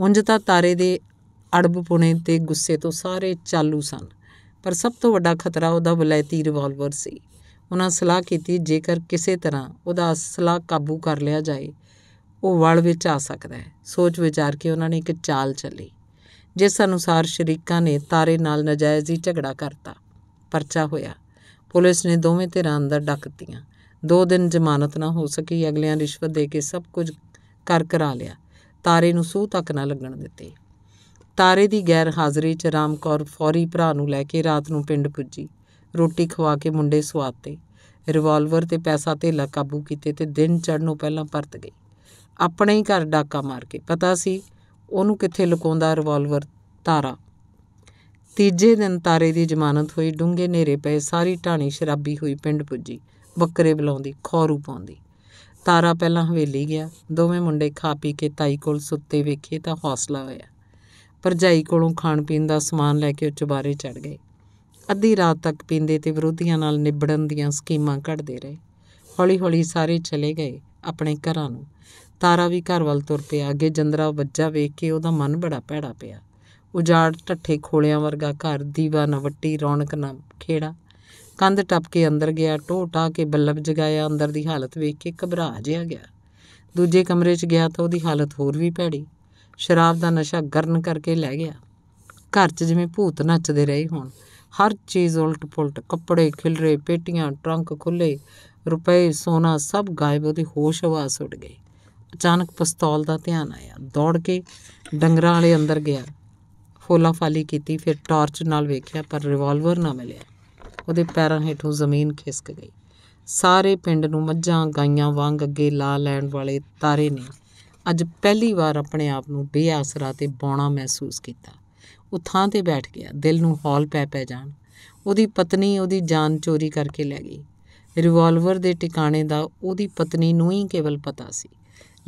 ਉਂਝ ਤਾਂ ਤਾਰੇ ਦੇ ਅੜਬ ਪੁਣੇ ਤੇ ਗੁੱਸੇ ਤੋਂ ਸਾਰੇ ਚਾਲੂ ਸਨ ਪਰ ਸਭ ਤੋਂ ਵੱਡਾ ਖਤਰਾ ਉਹਦਾ ਬਲੈਤੀ ਰਿਵਾਲਵਰ ਸੀ ਉਹਨਾਂ ਸਲਾਹ ਕੀਤੀ ਜੇਕਰ ਕਿਸੇ ਤਰ੍ਹਾਂ ਉਹਦਾ ਅਸਲਾ ਕਾਬੂ ਕਰ ਲਿਆ ਜਾਏ ਉਹ ਵਲ ਵਿੱਚ ਆ ਸਕਦਾ ਹੈ ਸੋਚ ਵਿਚਾਰ ਕੇ ਉਹਨਾਂ ਨੇ ਇੱਕ ਚਾਲ ਚੱਲੀ ਜਿਸ ਅਨੁਸਾਰ ਸ਼ਰੀਕਾਂ ਨੇ ਤਾਰੇ ਨਾਲ ਨਜਾਇਜ਼ ਹੀ ਝਗੜਾ ਕਰਤਾ ਪਰਚਾ ਹੋਇਆ ਪੁਲਿਸ ਨੇ ਦੋਵੇਂ ਧਿਰਾਂ ਅੰਦਰ ਡੱਕ ਦਿੱਤੀਆਂ ਦੋ ਦਿਨ ਜ਼ਮਾਨਤ ਨਾ ਹੋ ਸਕੀ ਅਗਲਿਆਂ ਰਿਸ਼ਵਤ ਦੇ ਕੇ ਸਭ ਕੁਝ ਕਰ ਕਰਾ ਲਿਆ ਤਾਰੇ ਨੂੰ ਸੂਹ ਤੱਕ ਨਾ ਲੱਗਣ ਦਿੱਤੇ ਤਾਰੇ ਦੀ ਗੈਰ ਹਾਜ਼ਰੀ 'ਚ ਰਾਮਕੌਰ ਫੌਰੀ ਭਰਾ ਨੂੰ ਲੈ ਕੇ ਰਾਤ ਨੂੰ ਪਿੰਡ ਪੁੱਜੀ ਰੋਟੀ ਖਵਾ ਕੇ ਮੁੰਡੇ ਸਵਾਤੇ ਰਿਵਾਲਵਰ ਤੇ ਪੈਸਾ ਤੇ ਲਾ ਕਾਬੂ ਕੀਤੇ ਤੇ ਦਿਨ ਚੜ੍ਹਨੋਂ ਪਹਿਲਾਂ ਪਰਤ ਗਈ ਆਪਣੇ ਹੀ ਘਰ ਡਾਕਾ ਮਾਰ ਕੇ ਪਤਾ ਸੀ ਉਹਨੂੰ ਕਿੱਥੇ ਲੁਕਾਉਂਦਾ ਰਿਵਾਲਵਰ ਤਾਰਾ ਤੀਜੇ ਦਿਨ ਤਾਰੇ ਦੀ ਜ਼ਮਾਨਤ ਹੋਈ ਡੂੰਗੇ ਨੇਰੇ ਪਏ ਸਾਰੀ ਢਾਣੀ ਸ਼ਰਾਬੀ ਹੋਈ ਪਿੰਡ ਪੁੱਜੀ ਬੱਕਰੇ ਬੁਲਾਉਂਦੀ ਖੌਰੂ ਪਾਉਂਦੀ ਤਾਰਾ ਪਹਿਲਾਂ ਹਵੇਲੀ ਗਿਆ ਦੋਵੇਂ ਮੁੰਡੇ ਖਾ ਪੀ ਕੇ ਤਾਈ ਕੋਲ ਸੁੱਤੇ ਵੇਖੇ ਤਾਂ ਹੌਸਲਾ ਹੋਇਆ ਪਰਜਾਈ ਕੋਲੋਂ ਖਾਣ ਪੀਣ ਦਾ ਸਮਾਨ ਲੈ ਕੇ ਉੱਚਾਰੇ ਚੁਬਾਰੇ ਚੜ ਗਏ ਅੱਧੀ ਰਾਤ ਤੱਕ ਪੀਂਦੇ ਤੇ ਵਿਰੋਧੀਆਂ ਨਾਲ ਨਿਬੜਨ ਦੀਆਂ ਸਕੀਮਾਂ ਘੜਦੇ ਰਹੇ ਹੌਲੀ-ਹੌਲੀ ਸਾਰੇ ਚਲੇ ਗਏ ਆਪਣੇ ਘਰਾਂ ਨੂੰ ਤਾਰਾ ਵੀ ਘਰ ਵੱਲ ਤੁਰ ਪਿਆ ਅੱਗੇ ਜੰਦਰਾ ਵੱਜਾ ਵੇਖ ਕੇ ਉਹਦਾ ਮਨ ਬੜਾ ਭੈੜਾ ਪਿਆ ਉਜਾੜ ਠੱਠੇ ਖੋਲਿਆਂ ਵਰਗਾ ਘਰ ਦੀਵਾ ਨਾ ਵੱਟੀ ਰੌਣਕ ਨਾ ਖੇੜਾ ਕੰਧ ਟੱਪ ਕੇ ਅੰਦਰ ਗਿਆ ਟੋਟਾ ਕੇ ਬੱਲਬ ਜਗਾਇਆ ਅੰਦਰ ਦੀ ਹਾਲਤ ਵੇਖ ਕੇ ਘਬਰਾ ਜਿਆ ਗਿਆ ਦੂਜੇ ਕਮਰੇ 'ਚ ਗਿਆ ਤਾਂ ਉਹਦੀ ਹਾਲਤ ਹੋਰ ਵੀ ਭੈੜੀ ਸ਼ਰਾਬ ਦਾ ਨਸ਼ਾ ਗਰਨ ਕਰਕੇ ਲੈ ਗਿਆ ਘਰ 'ਚ ਜਿਵੇਂ ਭੂਤ ਨੱਚਦੇ ਰਹੇ ਹੋਣ ਹਰ ਚੀਜ਼ ਉਲਟ ਪੁਲਟ ਕੱਪੜੇ ਖਿਲਰੇ ਪੇਟੀਆਂ ਟਰੰਕ ਖੁੱਲੇ ਰੁਪਏ ਸੋਨਾ ਸਭ ਗਾਇਬ ਉਹਦੇ ਹੋਸ਼ ਆਵਾਜ਼ ਉੱਡ ਗਈ ਅਚਾਨਕ ਪਿਸਤੌਲ ਦਾ ਧਿਆਨ ਆਇਆ ਦੌੜ ਕੇ ਡੰਗਰਾਂ ਵਾਲੇ ਅੰਦਰ ਗਿਆ ਫੋਲਾ ਫਾਲੀ ਕੀਤੀ ਫਿਰ ਟਾਰਚ ਨਾਲ ਵੇਖਿਆ ਪਰ ਰਿਵਾਲਵਰ ਨਾ ਮਿਲਿਆ ਉਹਦੇ ਪੈਰਾਂ ਹੇਠੋਂ ਜ਼ਮੀਨ ਖਿਸਕ ਗਈ ਸਾਰੇ ਪਿੰਡ ਨੂੰ ਮੱਝਾਂ ਗਾਈਆਂ ਵਾਂਗ ਅੱਗੇ ਲਾ ਲੈਣ ਵਾਲੇ ਤਾਰੇ ਨੇ ਅੱਜ ਪਹਿਲੀ ਵਾਰ ਆਪਣੇ ਆਪ ਨੂੰ ਬੇਆਸਰਾ ਤੇ ਬੌਣਾ ਮਹਿਸੂਸ ਕੀਤਾ ਉਹ ਥਾਂ ਤੇ ਬੈਠ ਗਿਆ ਦਿਲ ਨੂੰ ਹੌਲ ਪੈ ਪੈ ਜਾਣ ਉਹਦੀ ਪਤਨੀ ਉਹਦੀ ਜਾਨ ਚੋਰੀ ਕਰਕੇ ਲੈ ਗਈ ਰਿਵਾਲਵਰ ਦੇ ਟਿਕਾਣੇ ਦਾ ਉਹਦੀ ਪਤਨੀ ਨੂੰ ਹੀ ਕੇਵਲ ਪਤਾ ਸੀ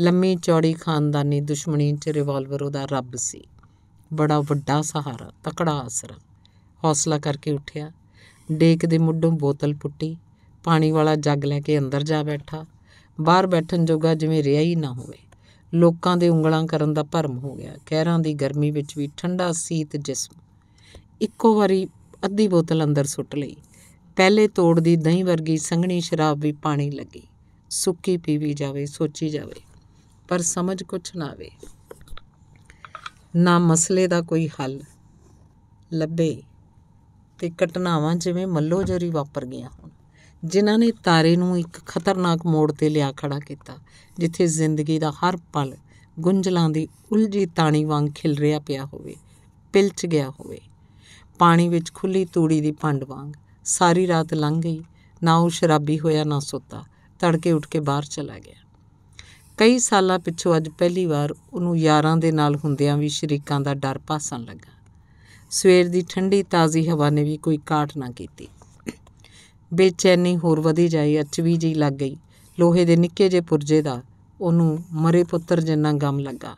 ਲੰਮੀ ਚੌੜੀ ਖਾਨਦਾਨੀ ਦੁਸ਼ਮਣੀ 'ਚ ਰਿਵਾਲਵਰ ਉਹਦਾ ਰੱਬ ਸੀ ਬੜਾ ਵੱਡਾ ਸਹਾਰਾ ਤਕੜਾ ਆਸਰਾ ਹੌਸਲਾ ਕਰਕੇ ਉੱਠਿਆ ਡੇਕ ਦੇ ਮੁੱਢੋਂ ਬੋਤਲ ਪੁੱਟੀ ਪਾਣੀ ਵਾਲਾ ਜੱਗ ਲੈ ਕੇ ਅੰਦਰ ਜਾ ਬੈਠਾ ਬਾਹਰ ਬੈਠਣ ਜੋਗਾ ਜਿਵੇਂ ਰਿਹਾ ਹੀ ਨਾ ਹੋਵੇ ਲੋਕਾਂ ਦੇ ਉਂਗਲਾਂ ਕਰਨ ਦਾ ਭਰਮ ਹੋ ਗਿਆ ਕਹਿਰਾਂ ਦੀ ਗਰਮੀ ਵਿੱਚ ਵੀ ਠੰਡਾ ਸੀਤ ਜਿਸਮ ਇੱਕੋ ਵਾਰੀ ਅੱਧੀ ਬੋਤਲ ਅੰਦਰ ਸੁੱਟ ਲਈ ਪਹਿਲੇ ਤੋੜ ਦੀ ਦਹੀਂ ਵਰਗੀ ਸੰਘਣੀ ਸ਼ਰਾਬ ਵੀ ਪਾਣੀ ਲੱਗੀ ਸੁੱਕੀ ਪੀਵੀ ਜਾਵੇ ਸੋਚੀ ਜਾਵੇ ਪਰ ਸਮਝ ਕੁਛ ਨਾ ਆਵੇ ਨਾ ਮਸਲੇ ਦਾ ਕੋਈ ਹੱਲ ਲੱਭੇ ਤੇ ਘਟਨਾਵਾਂ ਜਿਵੇਂ ਮੱਲੋ ਜਰੀ ਵਾਪਰ ਗਿਆ ਹੁਣ ਜਿਨ੍ਹਾਂ ਨੇ ਤਾਰੇ ਨੂੰ ਇੱਕ ਖਤਰਨਾਕ ਮੋੜ ਤੇ ਲਿਆ ਖੜਾ ਕੀਤਾ ਜਿੱਥੇ ਜ਼ਿੰਦਗੀ ਦਾ ਹਰ ਪਲ ਗੁੰਝਲਾਂ ਦੀ ਉਲਝੀ ਤਾਣੀ ਵਾਂਗ ਖਿਲ ਰਿਹਾ ਪਿਆ ਹੋਵੇ ਪਿਲਚ ਗਿਆ ਹੋਵੇ ਪਾਣੀ ਵਿੱਚ ਖੁੱਲੀ ਤੂੜੀ ਦੀ ਪੰਡ ਵਾਂਗ ਸਾਰੀ ਰਾਤ ਲੰਘ ਗਈ ਨਾ ਉਹ ਸ਼ਰਾਬੀ ਹੋਇਆ ਨਾ ਸੁੱਤਾ ਤੜਕੇ ਉੱਠ ਕੇ ਬਾਹਰ ਚਲਾ ਗਿਆ ਕਈ ਸਾਲਾਂ ਪਿੱਛੋਂ ਅੱਜ ਪਹਿਲੀ ਵਾਰ ਉਹਨੂੰ ਯਾਰਾਂ ਦੇ ਨਾਲ ਹੁੰਦਿਆਂ ਵੀ ਸ਼ਰੀਕਾਂ ਦਾ ਡਰ ਪਾਸਣ ਲੱਗਾ ਸਵੇਰ ਦੀ ਠੰਡੀ ਤਾਜ਼ੀ ਹਵਾ ਨੇ ਵੀ ਕੋਈ ਕਾਟ ਨਾ ਕੀਤੀ ਬੇਚੈਨੀ ਹੋਰ ਵਧੀ ਜਾਈ ਅਚਵੀ ਜੀ ਲੱਗ ਗਈ ਲੋਹੇ ਦੇ ਨਿੱਕੇ ਜੇ ਪੁਰਜੇ ਦਾ ਉਹਨੂੰ ਮਰੇ ਪੁੱਤਰ ਜਿੰਨਾ ਗਮ ਲੱਗਾ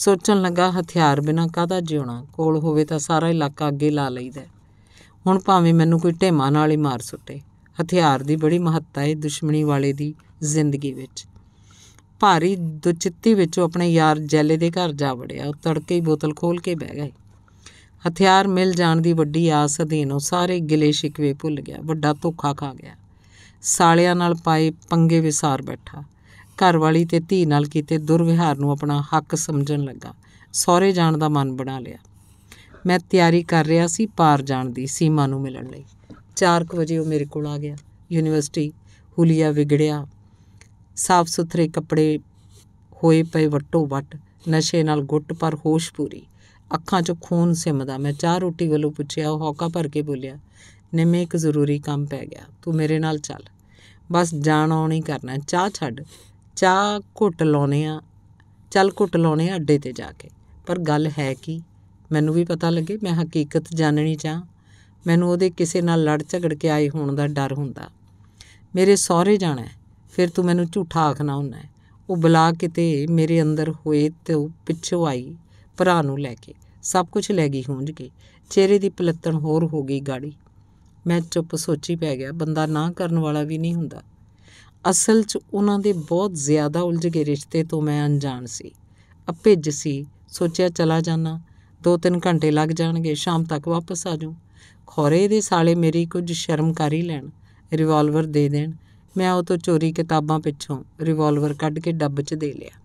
ਸੋਚਣ ਲੱਗਾ ਹਥਿਆਰ ਬਿਨਾ ਕਾਹਦਾ ਜਿਉਣਾ ਕੋਲ ਹੋਵੇ ਤਾਂ ਸਾਰਾ ਇਲਾਕਾ ਅੱਗੇ ਲਾ ਲਈਦਾ ਹੁਣ ਭਾਵੇਂ ਮੈਨੂੰ ਕੋਈ ਢੇਮਾ ਨਾਲ ਹੀ ਮਾਰ ਸੁੱਟੇ ਹਥਿਆਰ ਦੀ ਬੜੀ ਮਹੱਤਤਾ ਹੈ ਦੁਸ਼ਮਣੀ ਵਾਲੇ ਦੀ ਜ਼ਿੰਦਗੀ ਵਿੱਚ ਭਾਰੀ ਦੁਚਿੱਤੀ ਵਿੱਚੋਂ ਆਪਣੇ ਯਾਰ ਜੈਲੇ ਦੇ ਘਰ ਜਾ ਵੜਿਆ ਉਹ ਤੜਕੇ ਹੀ ਬੋਤਲ ਖੋਲ ਕੇ ਬਹਿ ਗਏ ਹਥਿਆਰ ਮਿਲ ਜਾਣ ਦੀ ਵੱਡੀ ਆਸ ਅਧੀਨ ਉਹ ਸਾਰੇ ਗਿਲੇ ਸ਼ਿਕਵੇ ਭੁੱਲ ਗਿਆ ਵੱਡਾ ਧੋਖਾ ਖਾ ਗਿਆ ਸਾਲਿਆਂ ਨਾਲ ਪਾਏ ਪੰਗੇ ਵਿਸਾਰ ਬੈਠਾ ਘਰ ਵਾਲੀ ਤੇ ਧੀ ਨਾਲ ਕੀਤੇ ਦੁਰਵਿਹਾਰ ਨੂੰ ਆਪਣਾ ਹੱਕ ਸਮਝਣ ਲੱਗਾ ਸਹੁਰੇ ਜਾਣ ਦਾ ਮਨ ਬਣਾ ਲਿਆ ਮੈਂ ਤਿਆਰੀ ਕਰ ਰਿਹਾ ਸੀ ਪਾਰ ਜਾਣ ਦੀ ਸੀਮਾ ਨੂੰ ਮਿਲਣ ਲਈ 4 ਵਜੇ ਉਹ ਮੇਰੇ ਕੋਲ ਆ ਗਿਆ ਯੂਨੀਵਰਸਿਟੀ ਹੁਲੀਆ ਵਿਗੜਿਆ ਸਾਫ਼ ਸੁਥਰੇ ਕੱਪੜੇ ਹੋਏ ਪਏ ਵੱਟੋ ਵੱਟ ਨਸ਼ੇ ਨਾਲ ਗੁੱਟ ਪਰ ਹੋਸ਼ ਪੂਰੀ ਅੱਖਾਂ 'ਚ ਖੂਨ ਸਿਮਦਾ ਮੈਂ ਚਾਹ ਰੋਟੀ ਵੱਲੋਂ ਪੁੱਛਿਆ ਉਹ ਹੌਕਾ ਭਰ ਕੇ ਬੋਲਿਆ ਨਿੰਮੇ ਇੱਕ ਜ਼ਰੂਰੀ ਕੰਮ ਪੈ ਗਿਆ ਤੂੰ ਮੇਰੇ ਨਾਲ ਚੱਲ ਬਸ ਜਾਣ ਆਉਣੀ ਕਰਨਾ ਚਾਹ ਛੱਡ ਚਾਹ ਘੁੱਟ ਲਾਉਨੇ ਆ ਚੱਲ ਘੁੱਟ ਲਾਉਨੇ ਅੱਡੇ ਤੇ ਜਾ ਕੇ ਪਰ ਗੱਲ ਹੈ ਕਿ ਮੈਨੂੰ ਵੀ ਪਤਾ ਲੱਗੇ ਮੈਂ ਹਕੀਕਤ ਜਾਣਣੀ ਚਾਹ ਮੈਨੂੰ ਉਹਦੇ ਕਿਸੇ ਨਾਲ ਲੜ ਝਗੜ ਕੇ ਆਏ ਹੋਣ ਦਾ ਡਰ ਹੁੰਦਾ ਮੇਰੇ ਸਹੁਰੇ ਜਾਣਾ ਫਿਰ ਤੂੰ ਮੈਨੂੰ ਝੂਠਾ ਆਖਣਾ ਹੁੰਦਾ ਹੈ ਉਹ ਬਲਾ ਕਿਤੇ ਮੇਰੇ ਅੰਦਰ ਹੋਏ ਤੇ ਪਿੱਛੋਂ ਆਈ ਭਰਾ ਨੂੰ ਲੈ ਕੇ ਸਭ ਕੁਝ ਲੈ ਗਈ ਹੁੰਝ ਕੇ ਚਿਹਰੇ ਦੀ ਪਲਤਣ ਹੋਰ ਹੋ ਗਈ ਗਾੜੀ ਮੈਂ ਚੁੱਪ ਸੋਚੀ ਪੈ ਗਿਆ ਬੰਦਾ ਨਾ ਕਰਨ ਵਾਲਾ ਵੀ ਨਹੀਂ ਹੁੰਦਾ ਅਸਲ 'ਚ ਉਹਨਾਂ ਦੇ ਬਹੁਤ ਜ਼ਿਆਦਾ ਉਲਝ ਗਏ ਰਿਸ਼ਤੇ ਤੋਂ ਮੈਂ ਅਣਜਾਣ ਸੀ ਅਪਿੱਜ ਸੀ ਸੋਚਿਆ ਚਲਾ ਜਾਣਾ 2-3 ਘੰਟੇ ਲੱਗ ਜਾਣਗੇ ਸ਼ਾਮ ਤੱਕ ਵਾਪਸ ਆ ਜਾਉ ਖੋਰੇ ਦੇ ਸਾਲੇ ਮੇਰੀ ਕੁਝ ਸ਼ਰਮਕਾਰੀ ਲੈਣ ਰਿਵਾਲਵਰ ਦੇ ਦੇਣ ਮੈਂ ਉਹ ਤੋਂ ਚੋਰੀ ਕਿਤਾਬਾਂ ਪਿੱਛੋਂ ਰਿਵਾਲਵਰ ਕੱਢ ਕੇ ਡੱਬ 'ਚ ਦੇ ਲਿਆ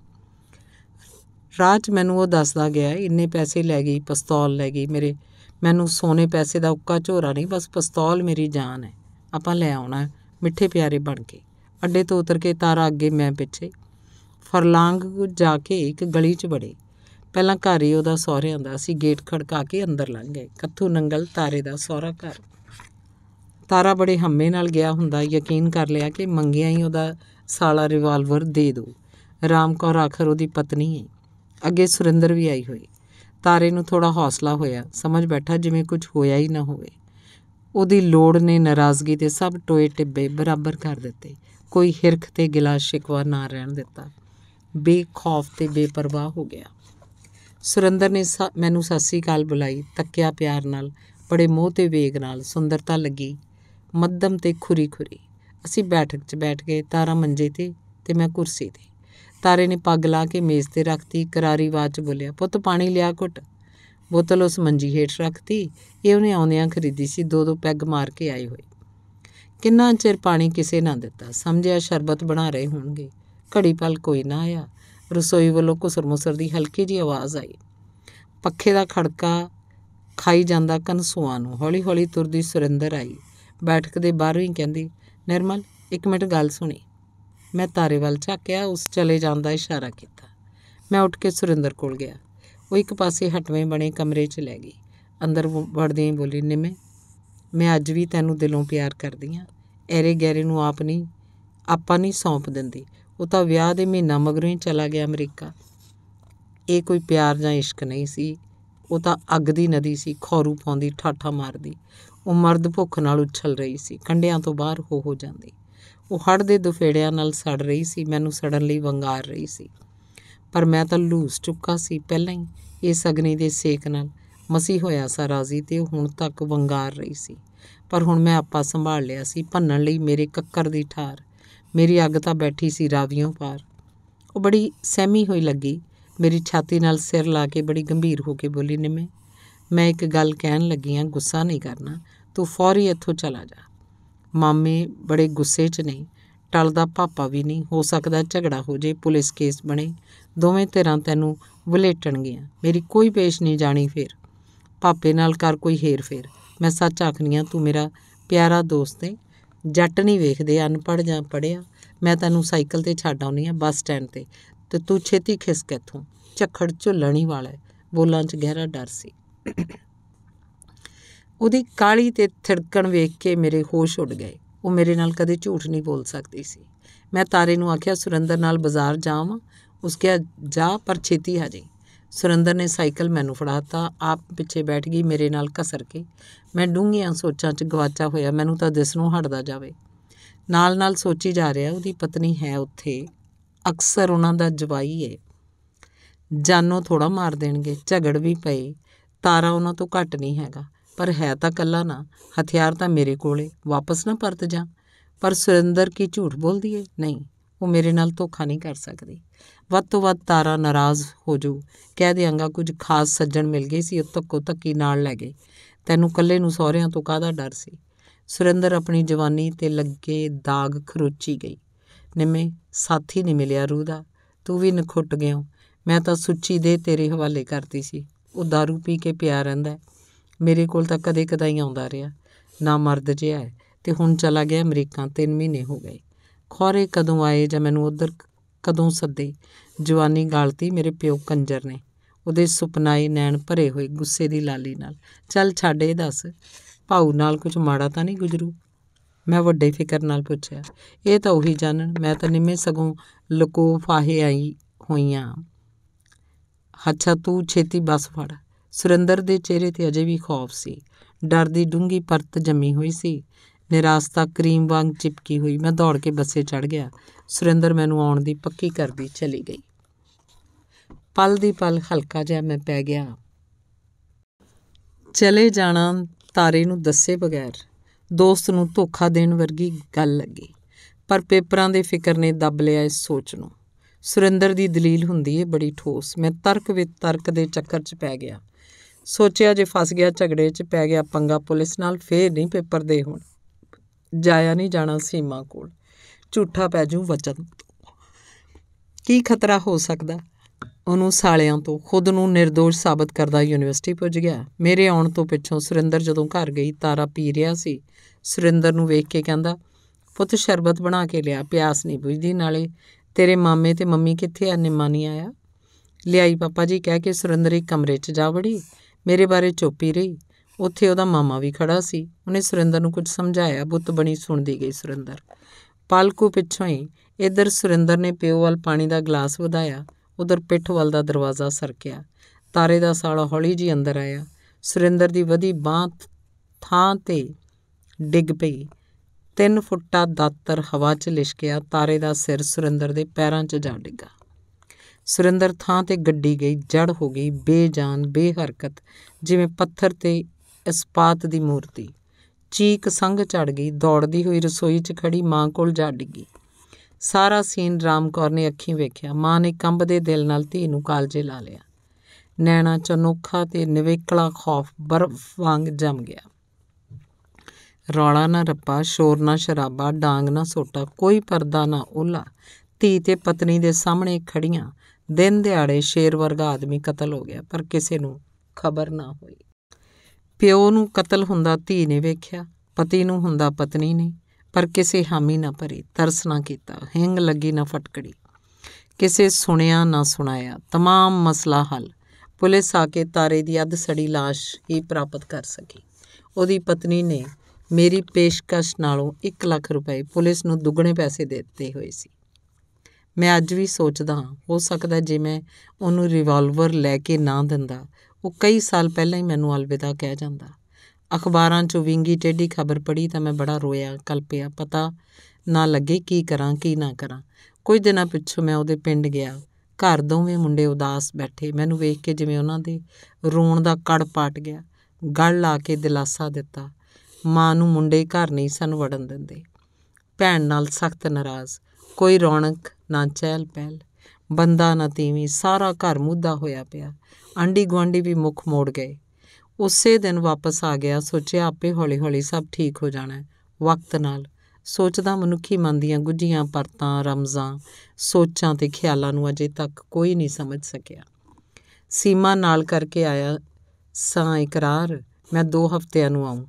ਰਾਜ ਮੈਨੂੰ ਉਹ ਦੱਸਦਾ ਗਿਆ ਇੰਨੇ ਪੈਸੇ ਲੈ ਗਈ ਪਿਸਤੌਲ ਲੈ ਗਈ ਮੇਰੇ ਮੈਨੂੰ ਸੋਨੇ ਪੈਸੇ ਦਾ ਉੱਕਾ ਝੋਰਾ ਨਹੀਂ ਬਸ ਪਿਸਤੌਲ ਮੇਰੀ ਜਾਨ ਹੈ ਆਪਾਂ ਲੈ ਆਉਣਾ ਮਿੱਠੇ ਪਿਆਰੇ ਬਣ ਕੇ ਅੱਡੇ ਤੋਂ ਉਤਰ ਕੇ ਤਾਰਾ ਅੱਗੇ ਮੈਂ ਪਿੱਛੇ ਫਰਲਾਂਗ ਜਾ ਕੇ ਇੱਕ ਗਲੀ 'ਚ ਵੜੇ ਪਹਿਲਾਂ ਘਰ ਹੀ ਉਹਦਾ ਸਹੁਰਿਆਂ ਦਾ ਅਸੀਂ ਗੇਟ ਖੜਕਾ ਕੇ ਅੰਦਰ ਲੰਘ ਗਏ ਕੱਥੂ ਨੰਗਲ ਤਾਰੇ ਦਾ ਸਹੁਰਾ ਘਰ ਤਾਰਾ ਬੜੇ ਹੰਮੇ ਨਾਲ ਗਿਆ ਹੁੰਦਾ ਯਕੀਨ ਕਰ ਲਿਆ ਕਿ ਮੰਗਿਆ ਹੀ ਉਹਦਾ ਸਾਲਾ ਰਿਵਾਲਵਰ ਦੇ ਦੋ ਰਾਮ ਕੌਰ ਆਖਰ ਉਹਦੀ ਪਤਨੀ ਹੈ ਅੱਗੇ ਸੁਰਿੰਦਰ ਵੀ ਆਈ ਹੋਈ ਤਾਰੇ ਨੂੰ ਥੋੜਾ ਹੌਸਲਾ ਹੋਇਆ ਸਮਝ ਬੈਠਾ ਜਿਵੇਂ ਕੁਝ ਹੋਇਆ ਹੀ ਨਾ ਹੋਵੇ ਉਹਦੀ ਲੋੜ ਨੇ ਨਾਰਾਜ਼ਗੀ ਤੇ ਸਭ ਟੋਏ ਟਿੱਬੇ ਬਰਾਬਰ ਕਰ ਦਿੱਤੇ ਕੋਈ ਹਿਰਖ ਤੇ ਗਿਲਾ ਸ਼ਿਕਵਾ ਨਾ ਰਹਿਣ ਦਿੱਤਾ ਬੇਖੌਫ ਤੇ ਬੇਪਰਵਾਹ ਹੋ ਗਿਆ ਸੁਰਿੰਦਰ ਨੇ ਮੈਨੂੰ ਸਾਸੀ ਕਾਲ ਬੁਲਾਈ ਤੱਕਿਆ ਪਿਆਰ ਨਾਲ ਬੜੇ ਮੋਹ ਤੇ ਵੇਗ ਨਾਲ ਸੁੰਦਰਤਾ ਲੱਗੀ ਮੱਧਮ ਤੇ ਖੁਰੀ ਖੁਰੀ ਅਸੀਂ ਬੈਠਕ 'ਚ ਬੈਠ ਗਏ ਤਾਰਾ ਮੰਜੇ ਤੇ ਤੇ ਮੈਂ ਕੁਰਸੀ ਤੇ ਤਾਰੇ ਨੇ ਪੱਗ ਲਾ ਕੇ ਮੇਜ਼ ਤੇ ਰੱਖਤੀ ਕਰਾਰੀ ਬਾਤ 'ਚ ਬੋਲਿਆ ਪੁੱਤ ਪਾਣੀ ਲਿਆ ਘੁੱਟ ਬੋਤਲ ਉਸ ਮੰਜੀ ਹੇਠ ਰੱਖਤੀ ਇਹ ਉਹਨੇ ਆਉਂਦਿਆਂ ਖਰੀਦੀ ਸੀ ਦੋ ਦੋ ਪੈਗ ਮਾਰ ਕੇ ਆਈ ਹੋਈ ਕਿੰਨਾ ਚਿਰ ਪਾਣੀ ਕਿਸੇ ਨਾ ਦਿੱਤਾ ਸਮਝਿਆ ਸ਼ਰਬਤ ਬਣਾ ਰਹੇ ਹੋਣਗੇ ਘੜੀ ਪਲ ਕੋਈ ਨਾ ਆਇਆ ਰਸੋਈ ਵੱਲੋਂ ਕੁਸਰ-ਮੁਸਰ ਦੀ ਹਲਕੀ ਜੀ ਆਵਾਜ਼ ਆਈ ਪੱਖੇ ਦਾ ਖੜਕਾ ਖਾਈ ਜਾਂਦਾ ਕਨਸੂਆਂ ਨੂੰ ਹੌਲੀ-ਹੌਲੀ ਤੁਰਦੀ ਸੁਰਿੰਦਰ ਆਈ ਬੈਠਕ ਦੇ ਬਾਹਰੋਂ ਹੀ ਕਹਿੰਦੀ ਨਿਰਮਲ ਇੱਕ ਮਿੰਟ ਗੱਲ ਸੁਣੀ ਮੈਂ ਤਾਰੇ ਵੱਲ ਝਾਕਿਆ ਉਸ ਚਲੇ ਜਾਂਦਾ ਇਸ਼ਾਰਾ ਕੀਤਾ ਮੈਂ ਉੱਠ ਕੇ ਸੁਰਿੰਦਰ ਕੋਲ ਗਿਆ ਉਹ ਇੱਕ ਪਾਸੇ ਹਟਵੇਂ ਬਣੇ ਕਮਰੇ 'ਚ ਲੈ ਗਈ ਅੰਦਰ ਵੜਦੇ ਹੀ ਬੋਲੀ ਨਿਮੇ ਮੈਂ ਅੱਜ ਵੀ ਤੈਨੂੰ ਦਿਲੋਂ ਪਿਆਰ ਕਰਦੀ ਆਂ ਐਰੇ ਗੈਰੇ ਨੂੰ ਆਪ ਨਹੀਂ ਆਪਾਂ ਨਹੀਂ ਸੌਂਪ ਦਿੰਦੀ ਉਹ ਤਾਂ ਵਿਆਹ ਦੇ ਮਹੀਨਾ ਮਗਰੋਂ ਹੀ ਚਲਾ ਗਿਆ ਅਮਰੀਕਾ ਇਹ ਕੋਈ ਪਿਆਰ ਜਾਂ ਇਸ਼ਕ ਨਹੀਂ ਸੀ ਉਹ ਤਾਂ ਅੱਗ ਦੀ ਨਦੀ ਸੀ ਖੌਰੂ ਪਾਉਂਦੀ ਠਾਠਾ ਮਾਰਦੀ ਉਹ ਮਰਦ ਭੁੱਖ ਨਾਲ ਉਛਲ ਰਹੀ ਸੀ ਕੰਡਿਆਂ ਤੋਂ ਬਾਹਰ ਹੋ ਹੋ ਜਾਂਦੀ ਉਹ ਹੜ ਦੇ ਦੁਫੇੜਿਆਂ ਨਾਲ ਸੜ ਰਹੀ ਸੀ ਮੈਨੂੰ ਸੜਨ ਲਈ ਵੰਗਾਰ ਰਹੀ ਸੀ ਪਰ ਮੈਂ ਤਾਂ ਲੂਸ ਚੁੱਕਾ ਸੀ ਪਹਿਲਾਂ ਹੀ ਇਸ ਅਗਨੀ ਦੇ ਸੇਕ ਨਾਲ ਮਸੀ ਹੋਇਆ ਸਾ ਰਾਜ਼ੀ ਤੇ ਹੁਣ ਤੱਕ ਵੰਗਾਰ ਰਹੀ ਸੀ ਪਰ ਹੁਣ ਮੈਂ ਆਪਾ ਸੰਭਾਲ ਲਿਆ ਸੀ ਭੰਨਣ ਲਈ ਮੇਰੇ ਕੱਕਰ ਦੀ ਠਾਰ ਮੇਰੀ ਅੱਗ ਤਾਂ ਬੈਠੀ ਸੀ ਰਾਵੀਆਂ ਪਾਰ ਉਹ ਬੜੀ ਸਹਿਮੀ ਹੋਈ ਲੱਗੀ ਮੇਰੀ ਛਾਤੀ ਨਾਲ ਸਿਰ ਲਾ ਕੇ ਬੜੀ ਗੰਭੀਰ ਹੋ ਕੇ ਬੋਲੀ ਨਿਮੇ ਮੈਂ ਇੱਕ ਗੱਲ ਕਹਿਣ ਲੱਗੀ ਆ ਗੁੱਸਾ ਨਹੀਂ ਕਰਨਾ ਤੂੰ ਫੌਰੀ ਇੱਥੋਂ ਚਲਾ ਜਾ ਮਾਮੇ ਬੜੇ ਗੁੱਸੇ 'ਚ ਨਹੀਂ ਟਲਦਾ ਪਾਪਾ ਵੀ ਨਹੀਂ ਹੋ ਸਕਦਾ ਝਗੜਾ ਹੋ ਜੇ ਪੁਲਿਸ ਕੇਸ ਬਣੇ ਦੋਵੇਂ ਧਿਰਾਂ ਤੈਨੂੰ ਬੁਲੇਟਣਗੇ ਮੇਰੀ ਕੋਈ ਪੇਸ਼ ਨਹੀਂ ਜਾਣੀ ਫੇਰ ਪਾਪੇ ਨਾਲ ਕਰ ਕੋਈ ਹੇਰ ਫੇਰ ਮੈਂ ਸੱਚ ਆ ਤੂੰ ਮੇਰਾ ਪਿਆਰਾ ਦੋਸਤ ਹੈ ਜੱਟ ਨਹੀਂ ਵੇਖਦੇ ਅਨਪੜ ਜਾਂ ਪੜਿਆ ਮੈਂ ਤੈਨੂੰ ਸਾਈਕਲ ਤੇ ਛੱਡ ਆਉਣੀ ਆ ਬੱਸ ਸਟੈਂਡ ਤੇ ਤੇ ਤੂੰ ਛੇਤੀ ਖਿਸਕ ਇੱਥੋਂ ਝੱਖੜ ਝੁੱਲਣੀ ਵਾਲਾ ਬੋਲਾਂ 'ਚ ਗਹਿਰਾ ਡਰ ਸੀ ਉਹਦੀ ਕਾਲੀ ਤੇ ਥੜਕਣ ਵੇਖ ਕੇ ਮੇਰੇ ਹੋਸ਼ ਉੱਡ ਗਏ ਉਹ ਮੇਰੇ ਨਾਲ ਕਦੇ ਝੂਠ ਨਹੀਂ ਬੋਲ ਸਕਦੀ ਸੀ ਮੈਂ ਤਾਰੇ ਨੂੰ ਆਖਿਆ ਸੁਰਿੰਦਰ ਨਾਲ ਬਾਜ਼ਾਰ ਜਾਵਾਂ ਉਸ ਕਿਹਾ ਜਾ ਪਰ ਛੇਤੀ ਆ ਜਾਈ ਸੁਰਿੰਦਰ ਨੇ ਸਾਈਕਲ ਮੈਨੂੰ ਫੜਾਤਾ ਆਪ ਪਿੱਛੇ ਬੈਠ ਗਈ ਮੇਰੇ ਨਾਲ ਕਸਰ ਕੇ ਮੈਂ ਡੂੰਘੀਆਂ ਸੋਚਾਂ 'ਚ ਗਵਾਚਾ ਹੋਇਆ ਮੈਨੂੰ ਤਾਂ ਦਿਸ ਨੂੰ ਹਟਦਾ ਜਾਵੇ ਨਾਲ-ਨਾਲ ਸੋਚੀ ਜਾ ਰਿਹਾ ਉਹਦੀ ਪਤਨੀ ਹੈ ਉੱਥੇ ਅਕਸਰ ਉਹਨਾਂ ਦਾ ਜਵਾਈ ਹੈ ਜਾਨੋਂ ਥੋੜਾ ਮਾਰ ਦੇਣਗੇ ਝਗੜ ਵੀ ਪਏ ਤਾਰਾ ਉਹਨਾਂ ਤੋਂ ਘੱਟ ਨਹੀਂ ਹੈਗਾ ਪਰ ਹੈ ਤਾਂ ਕੱਲਾ ਨਾ ਹਥਿਆਰ ਤਾਂ ਮੇਰੇ ਕੋਲੇ ਵਾਪਸ ਨਾ ਪਰਤ ਜਾ ਪਰ ਸੁਰਿੰਦਰ ਕੀ ਝੂਠ ਬੋਲਦੀ ਏ ਨਹੀਂ ਉਹ ਮੇਰੇ ਨਾਲ ਧੋਖਾ ਨਹੀਂ ਕਰ ਸਕਦੀ ਵੱਧ ਤੋਂ ਵੱਧ ਤਾਰਾ ਨਾਰਾਜ਼ ਹੋ ਜਾਊ ਕਹਿ ਦੇਾਂਗਾ ਕੁਝ ਖਾਸ ਸੱਜਣ ਮਿਲ ਗਏ ਸੀ ਉਹ ਧੱਕੋ ਧੱਕੀ ਨਾਲ ਲੈ ਗਏ ਤੈਨੂੰ ਕੱਲੇ ਨੂੰ ਸਹੁਰਿਆਂ ਤੋਂ ਕਾਹਦਾ ਡਰ ਸੀ ਸੁਰਿੰਦਰ ਆਪਣੀ ਜਵਾਨੀ ਤੇ ਲੱਗੇ ਦਾਗ ਖਰੋਚੀ ਗਈ ਨਿੰਮੇ ਸਾਥੀ ਨਹੀਂ ਮਿਲਿਆ ਰੂਹ ਦਾ ਤੂੰ ਵੀ ਨਖੁੱਟ ਗਿਆ ਮੈਂ ਤਾਂ ਸੁੱਚੀ ਦੇ ਤੇਰੇ ਹਵਾਲੇ ਕਰਤੀ ਸੀ ਉਹ दारू ਪੀ ਕੇ ਪਿਆ ਰਹਿੰਦਾ ਮੇਰੇ ਕੋਲ ਤਾਂ ਕਦੇ ਕਦਾਈ ਆਉਂਦਾ ਰਿਹਾ ਨਾ ਮਰਦ ਜਿਹਾ ਤੇ ਹੁਣ ਚਲਾ ਗਿਆ ਅਮਰੀਕਾ 3 ਮਹੀਨੇ ਹੋ ਗਏ ਖੋਰੇ ਕਦੋਂ ਆਏ ਜਾਂ ਮੈਨੂੰ ਉਧਰ ਕਦੋਂ ਸੱਦੇ ਜਵਾਨੀ ਗਾਲਤੀ ਮੇਰੇ ਪਿਓ ਕੰਜਰ ਨੇ ਉਹਦੇ ਸੁਪਨਾਈ ਨੈਣ ਭਰੇ ਹੋਏ ਗੁੱਸੇ ਦੀ ਲਾਲੀ ਨਾਲ ਚੱਲ ਛੱਡ ਇਹ ਦੱਸ ਭਾਉ ਨਾਲ ਕੁਝ ਮਾੜਾ ਤਾਂ ਨਹੀਂ ਗੁਜਰੂ ਮੈਂ ਵੱਡੇ ਫਿਕਰ ਨਾਲ ਪੁੱਛਿਆ ਇਹ ਤਾਂ ਉਹੀ ਜਾਣਨ ਮੈਂ ਤਾਂ ਨਿੰਮੇ ਸਗੋਂ ਲਕੋ ਫਾਹੇ ਆਈ ਹੋਈਆਂ ਅੱਛਾ ਤੂੰ ਛੇਤੀ ਬੱਸ ਫੜ ਸੁਰਿੰਦਰ ਦੇ ਚਿਹਰੇ ਤੇ ਅਜੇ ਵੀ ਖੌਫ ਸੀ ਡਰ ਦੀ ਡੂੰਗੀ ਪਰਤ ਜੰਮੀ ਹੋਈ ਸੀ ਨਿਰਾਸਤਾ ਕਰੀਮ ਵਾਂਗ ਚਿਪਕੀ ਹੋਈ ਮੈਂ ਦੌੜ ਕੇ ਬੱਸੇ ਚੜ ਗਿਆ ਸੁਰਿੰਦਰ ਮੈਨੂੰ ਆਉਣ ਦੀ ਪੱਕੀ ਕਰਦੀ ਚਲੀ ਗਈ ਪਲ ਦੀ ਪਲ ਹਲਕਾ ਜਿਹਾ ਮੈਂ ਪੈ ਗਿਆ ਚਲੇ ਜਾਣਾ ਤਾਰੇ ਨੂੰ ਦੱਸੇ ਬਗੈਰ ਦੋਸਤ ਨੂੰ ਧੋਖਾ ਦੇਣ ਵਰਗੀ ਗੱਲ ਲੱਗੀ ਪਰ ਪੇਪਰਾਂ ਦੇ ਫਿਕਰ ਨੇ ਦੱਬ ਲਿਆ ਇਸ ਸੋਚ ਨੂੰ ਸੁਰਿੰਦਰ ਦੀ ਦਲੀਲ ਹੁੰਦੀ ਏ ਬੜੀ ਠੋਸ ਮੈਂ ਤਰਕ ਵਿੱਚ ਤਰਕ ਦੇ ਚੱਕਰ 'ਚ ਪੈ ਗਿਆ ਸੋਚਿਆ ਜੇ ਫਸ ਗਿਆ ਝਗੜੇ 'ਚ ਪੈ ਗਿਆ ਪੰਗਾ ਪੁਲਿਸ ਨਾਲ ਫੇਰ ਨਹੀਂ ਪੇਪਰ ਦੇ ਹੁਣ ਜਾਇਆ ਨਹੀਂ ਜਾਣਾ ਸੀਮਾ ਕੋਲ ਝੂਠਾ ਪੈ ਜੂ ਵਚਨ ਕੀ ਖਤਰਾ ਹੋ ਸਕਦਾ ਉਹਨੂੰ ਸਾਲਿਆਂ ਤੋਂ ਖੁਦ ਨੂੰ નિર્ਦੋਸ਼ ਸਾਬਤ ਕਰਦਾ ਯੂਨੀਵਰਸਿਟੀ ਪੁੱਜ ਗਿਆ ਮੇਰੇ ਆਉਣ ਤੋਂ ਪਿੱਛੋਂ ਸੁਰਿੰਦਰ ਜਦੋਂ ਘਰ ਗਈ ਤਾਰਾ ਪੀ ਰਿਹਾ ਸੀ ਸੁਰਿੰਦਰ ਨੂੰ ਵੇਖ ਕੇ ਕਹਿੰਦਾ ਪੁੱਤ ਸ਼ਰਬਤ ਬਣਾ ਕੇ ਲਿਆ ਪਿਆਸ ਨਹੀਂ ਬੁਝਦੀ ਨਾਲੇ ਤੇਰੇ ਮਾਮੇ ਤੇ ਮੰਮੀ ਕਿੱਥੇ ਆ ਨਿਮਾਨੀ ਆਇਆ ਲਿਆਈ ਪਾਪਾ ਜੀ ਕਹਿ ਕੇ ਸੁਰਿੰਦਰ ਇੱਕ ਕਮਰੇ 'ਚ ਜਾ ਵੜੀ ਮੇਰੇ ਬਾਰੇ ਚੁੱਪੀ ਰਹੀ ਉੱਥੇ ਉਹਦਾ ਮਾਮਾ ਵੀ ਖੜਾ ਸੀ ਉਹਨੇ ਸੁਰਿੰਦਰ ਨੂੰ ਕੁਝ ਸਮਝਾਇਆ ਬੁੱਤ ਬਣੀ ਸੁਣਦੀ ਗਈ ਸੁਰਿੰਦਰ ਪਾਲਕੂ ਪਿੱਛੋਂ ਹੀ ਇੱਧਰ ਸੁਰਿੰਦਰ ਨੇ ਪਿਓ ਵੱਲ ਪਾਣੀ ਦਾ ਗਲਾਸ ਵਧਾਇਆ ਉਧਰ ਪਿੱਠ ਵੱਲ ਦਾ ਦਰਵਾਜ਼ਾ ਸਰਕਿਆ ਤਾਰੇ ਦਾ ਸਾਲਾ ਹੌਲੀ ਜੀ ਅੰਦਰ ਆਇਆ ਸੁਰਿੰਦਰ ਦੀ ਵਧੀ ਬਾਹ ਥਾਂ ਤੇ ਡਿੱਗ ਪਈ ਤਿੰਨ ਫੁੱਟਾ ਦਾਤਰ ਹਵਾ 'ਚ ਲਿਸ਼ਕਿਆ ਤਾਰੇ ਦਾ ਸਿਰ ਸੁਰਿੰਦਰ ਦੇ ਪੈਰਾਂ 'ਚ ਜਾ ਡਿੱਗਾ ਸੁਰਿੰਦਰ ਥਾਂ ਤੇ ਗੱਡੀ ਗਈ ਜੜ ਹੋ ਗਈ ਬੇਜਾਨ ਬੇਹਰਕਤ ਜਿਵੇਂ ਪੱਥਰ ਤੇ ਇਸਪਾਤ ਦੀ ਮੂਰਤੀ ਚੀਕ ਸੰਗ ਚੜ ਗਈ ਦੌੜਦੀ ਹੋਈ ਰਸੋਈ 'ਚ ਖੜੀ ਮਾਂ ਕੋਲ ਜਾ ਡਿੱਗੀ ਸਾਰਾ ਸੀਨ ਰਾਮਕੌਰ ਨੇ ਅੱਖੀਂ ਵੇਖਿਆ ਮਾਂ ਨੇ ਕੰਬਦੇ ਦਿਲ ਨਾਲ ਧੀ ਨੂੰ ਕਾਲਜੇ ਲਾ ਲਿਆ ਨੈਣਾ ਚ ਅਨੋਖਾ ਤੇ ਨਿਵੇਕਲਾ ਖੌਫ ਬਰਫ਼ ਵਾਂਗ ਜੰਮ ਗਿਆ ਰੌਲਾ ਨਾ ਰੱਪਾ ਸ਼ੋਰ ਨਾ ਸ਼ਰਾਬਾ ਡਾਂਗ ਨਾ ਸੋਟਾ ਕੋਈ ਪਰਦਾ ਨਾ ਉਲਾ ਧੀ ਤੇ ਪਤਨੀ ਦੇ ਸਾਹਮਣੇ ਖੜੀਆਂ ਦਿਨ ਦਿਹਾੜੇ ਸ਼ੇਰ ਵਰਗਾ ਆਦਮੀ ਕਤਲ ਹੋ ਗਿਆ ਪਰ ਕਿਸੇ ਨੂੰ ਖਬਰ ਨਾ ਹੋਈ ਪਿਓ ਨੂੰ ਕਤਲ ਹੁੰਦਾ ਧੀ ਨੇ ਵੇਖਿਆ ਪਤੀ ਨੂੰ ਹੁੰਦਾ ਪਤਨੀ ਨੇ ਪਰ ਕਿਸੇ ਹਾਮੀ ਨਾ ਭਰੀ ਤਰਸ ਨਾ ਕੀਤਾ ਹਿੰਗ ਲੱਗੀ ਨਾ ਫਟਕੜੀ ਕਿਸੇ ਸੁਣਿਆ ਨਾ ਸੁਣਾਇਆ तमाम ਮਸਲਾ ਹੱਲ ਪੁਲਿਸ ਆ ਕੇ ਤਾਰੇ ਦੀ ਅੱਧ ਸੜੀ লাশ ਹੀ ਪ੍ਰਾਪਤ ਕਰ ਸਕੀ ਉਹਦੀ ਪਤਨੀ ਨੇ ਮੇਰੀ ਪੇਸ਼ਕਸ਼ ਨਾਲੋਂ 1 ਲੱਖ ਰੁਪਏ ਪੁਲਿਸ ਨੂੰ ਦੁੱਗਣੇ ਪੈਸੇ ਦਿੱਤੇ ਹੋਏ ਸੀ ਮੈਂ ਅੱਜ ਵੀ ਸੋਚਦਾ ਹਾਂ ਹੋ ਸਕਦਾ ਜੇ ਮੈਂ ਉਹਨੂੰ ਰਿਵਾਲਵਰ ਲੈ ਕੇ ਨਾ ਦਿੰਦਾ ਉਹ ਕਈ ਸਾਲ ਪਹਿਲਾਂ ਹੀ ਮੈਨੂੰ ਅਲਵਿਦਾ ਕਹਿ ਜਾਂਦਾ ਅਖਬਾਰਾਂ 'ਚ ਵਿੰਗੀ ਟੇਢੀ ਖਬਰ ਪੜ੍ਹੀ ਤਾਂ ਮੈਂ ਬੜਾ ਰੋਇਆ ਕਲਪਿਆ ਪਤਾ ਨਾ ਲੱਗੇ ਕੀ ਕਰਾਂ ਕੀ ਨਾ ਕਰਾਂ ਕੁਝ ਦਿਨਾਂ ਪਿੱਛੋਂ ਮੈਂ ਉਹਦੇ ਪਿੰਡ ਗਿਆ ਘਰ ਦੋਵੇਂ ਮੁੰਡੇ ਉਦਾਸ ਬੈਠੇ ਮੈਨੂੰ ਵੇਖ ਕੇ ਜਿਵੇਂ ਉਹਨਾਂ ਦੇ ਰੋਣ ਦਾ ਕੜ ਪਾਟ ਗਿਆ ਗੱਲ ਲਾ ਕੇ ਦਿਲਾਸਾ ਦਿੱਤਾ ਮਾਂ ਨੂੰ ਮੁੰਡੇ ਘਰ ਨਹੀਂ ਸਨ ਵੜਨ ਦਿੰਦੇ ਭੈਣ ਨਾਲ ਸਖਤ ਨਾਰਾਜ਼ ਕੋਈ ਰੌਣਕ ਨਾ ਚਹਿਲ ਪਹਿਲ ਬੰਦਾ ਨਾ ਤੀਵੀਂ ਸਾਰਾ ਘਰ ਮੁੱਦਾ ਹੋਇਆ ਪਿਆ ਆਂਡੀ ਗਵਾਂਡੀ ਵੀ ਮੁਖ ਮੋੜ ਗਏ ਉਸੇ ਦਿਨ ਵਾਪਸ ਆ ਗਿਆ ਸੋਚਿਆ ਆਪੇ ਹੌਲੀ-ਹੌਲੀ ਸਭ ਠੀਕ ਹੋ ਜਾਣਾ ਵਕਤ ਨਾਲ ਸੋਚਦਾ ਮਨੁੱਖੀ ਮਨ ਦੀਆਂ ਗੁੱਝੀਆਂ ਪਰਤਾਂ ਰਮਜ਼ਾਂ ਸੋਚਾਂ ਤੇ ਖਿਆਲਾਂ ਨੂੰ ਅਜੇ ਤੱਕ ਕੋਈ ਨਹੀਂ ਸਮਝ ਸਕਿਆ ਸੀਮਾ ਨਾਲ ਕਰਕੇ ਆਇਆ ਸਾਂ ਇਕਰਾਰ ਮੈਂ 2 ਹਫ਼ਤਿਆਂ ਨੂੰ ਆਉਂ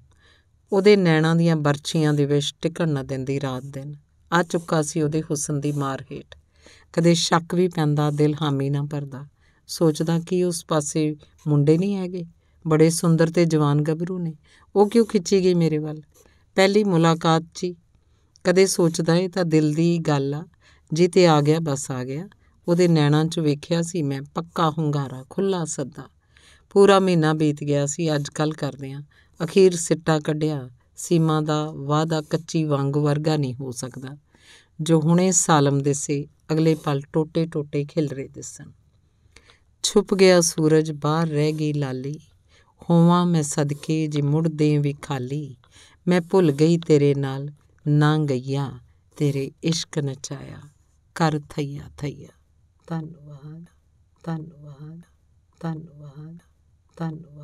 ਉਹਦੇ ਨੈਣਾਂ ਦੀਆਂ ਬਰਛੀਆਂ ਦੇ ਵਿੱਚ ਟਿਕਣ ਨਾ ਦਿੰਦੀ ਰਾਤ ਦਿਨ ਆ ਚੁੱਕਾ ਸੀ ਉਹਦੇ ਹੁਸਨ ਦੀ ਮਾਰ ਹੇਠ ਕਦੇ ਸ਼ੱਕ ਵੀ ਪੈਂਦਾ ਦਿਲ ਹਾਮੀ ਨਾ ਭਰਦਾ ਸੋਚਦਾ ਕਿ ਉਸ ਪਾਸੇ ਮੁੰਡੇ ਨਹੀਂ ਹੈਗੇ ਬੜੇ ਸੁੰਦਰ ਤੇ ਜਵਾਨ ਗੱਭਰੂ ਨੇ ਉਹ ਕਿਉਂ ਖਿੱਚੀ ਗਈ ਮੇਰੇ ਵੱਲ ਪਹਿਲੀ ਮੁਲਾਕਾਤ 'ਚ ਕਦੇ ਸੋਚਦਾ ਇਹ ਤਾਂ ਦਿਲ ਦੀ ਗੱਲ ਆ ਜੇ ਤੇ ਆ ਗਿਆ ਬਸ ਆ ਗਿਆ ਉਹਦੇ ਨੈਣਾਂ 'ਚ ਵੇਖਿਆ ਸੀ ਮੈਂ ਪੱਕਾ ਹੁੰਗਾਰਾ ਖੁੱਲਾ ਸੱਦਾ ਪੂਰਾ ਮਹੀਨਾ ਬੀਤ ਗਿਆ ਸੀ ਅੱਜ ਕੱਲ ਕਰਦੇ ਆ ਅਖੀਰ ਸਿੱਟਾ ਕੱਢਿਆ ਸੀਮਾ ਦਾ ਵਾਅਦਾ ਕੱਚੀ ਵਾਂਗ ਵਰਗਾ ਨਹੀਂ ਹੋ ਸਕਦਾ ਜੋ ਹੁਣੇ ਸਾਲਮ ਦੇ ਸੀ ਅਗਲੇ ਪਲ ਟੋਟੇ-ਟੋਟੇ ਖਿਲ ਰਹੇ ਦਿਸਣ ਛੁਪ ਗਿਆ ਸੂਰਜ ਬਾਹਰ ਰਹਿ ਗਈ ਲਾਲੀ ਹੋਵਾਂ ਮੈਂ ਸਦਕੇ ਜੇ ਮੁੜਦੇ ਵੀ ਖਾਲੀ ਮੈਂ ਭੁੱਲ ਗਈ ਤੇਰੇ ਨਾਲ ਨਾ ਗਈਆ ਤੇਰੇ ਇਸ਼ਕ ਨਚਾਇਆ ਕਰ ਥਈਆ ਥਈਆ ਧੰਨਵਾਦ ਧੰਨਵਾਦ ਧੰਨਵਾਦ ਧੰਨਵਾਦ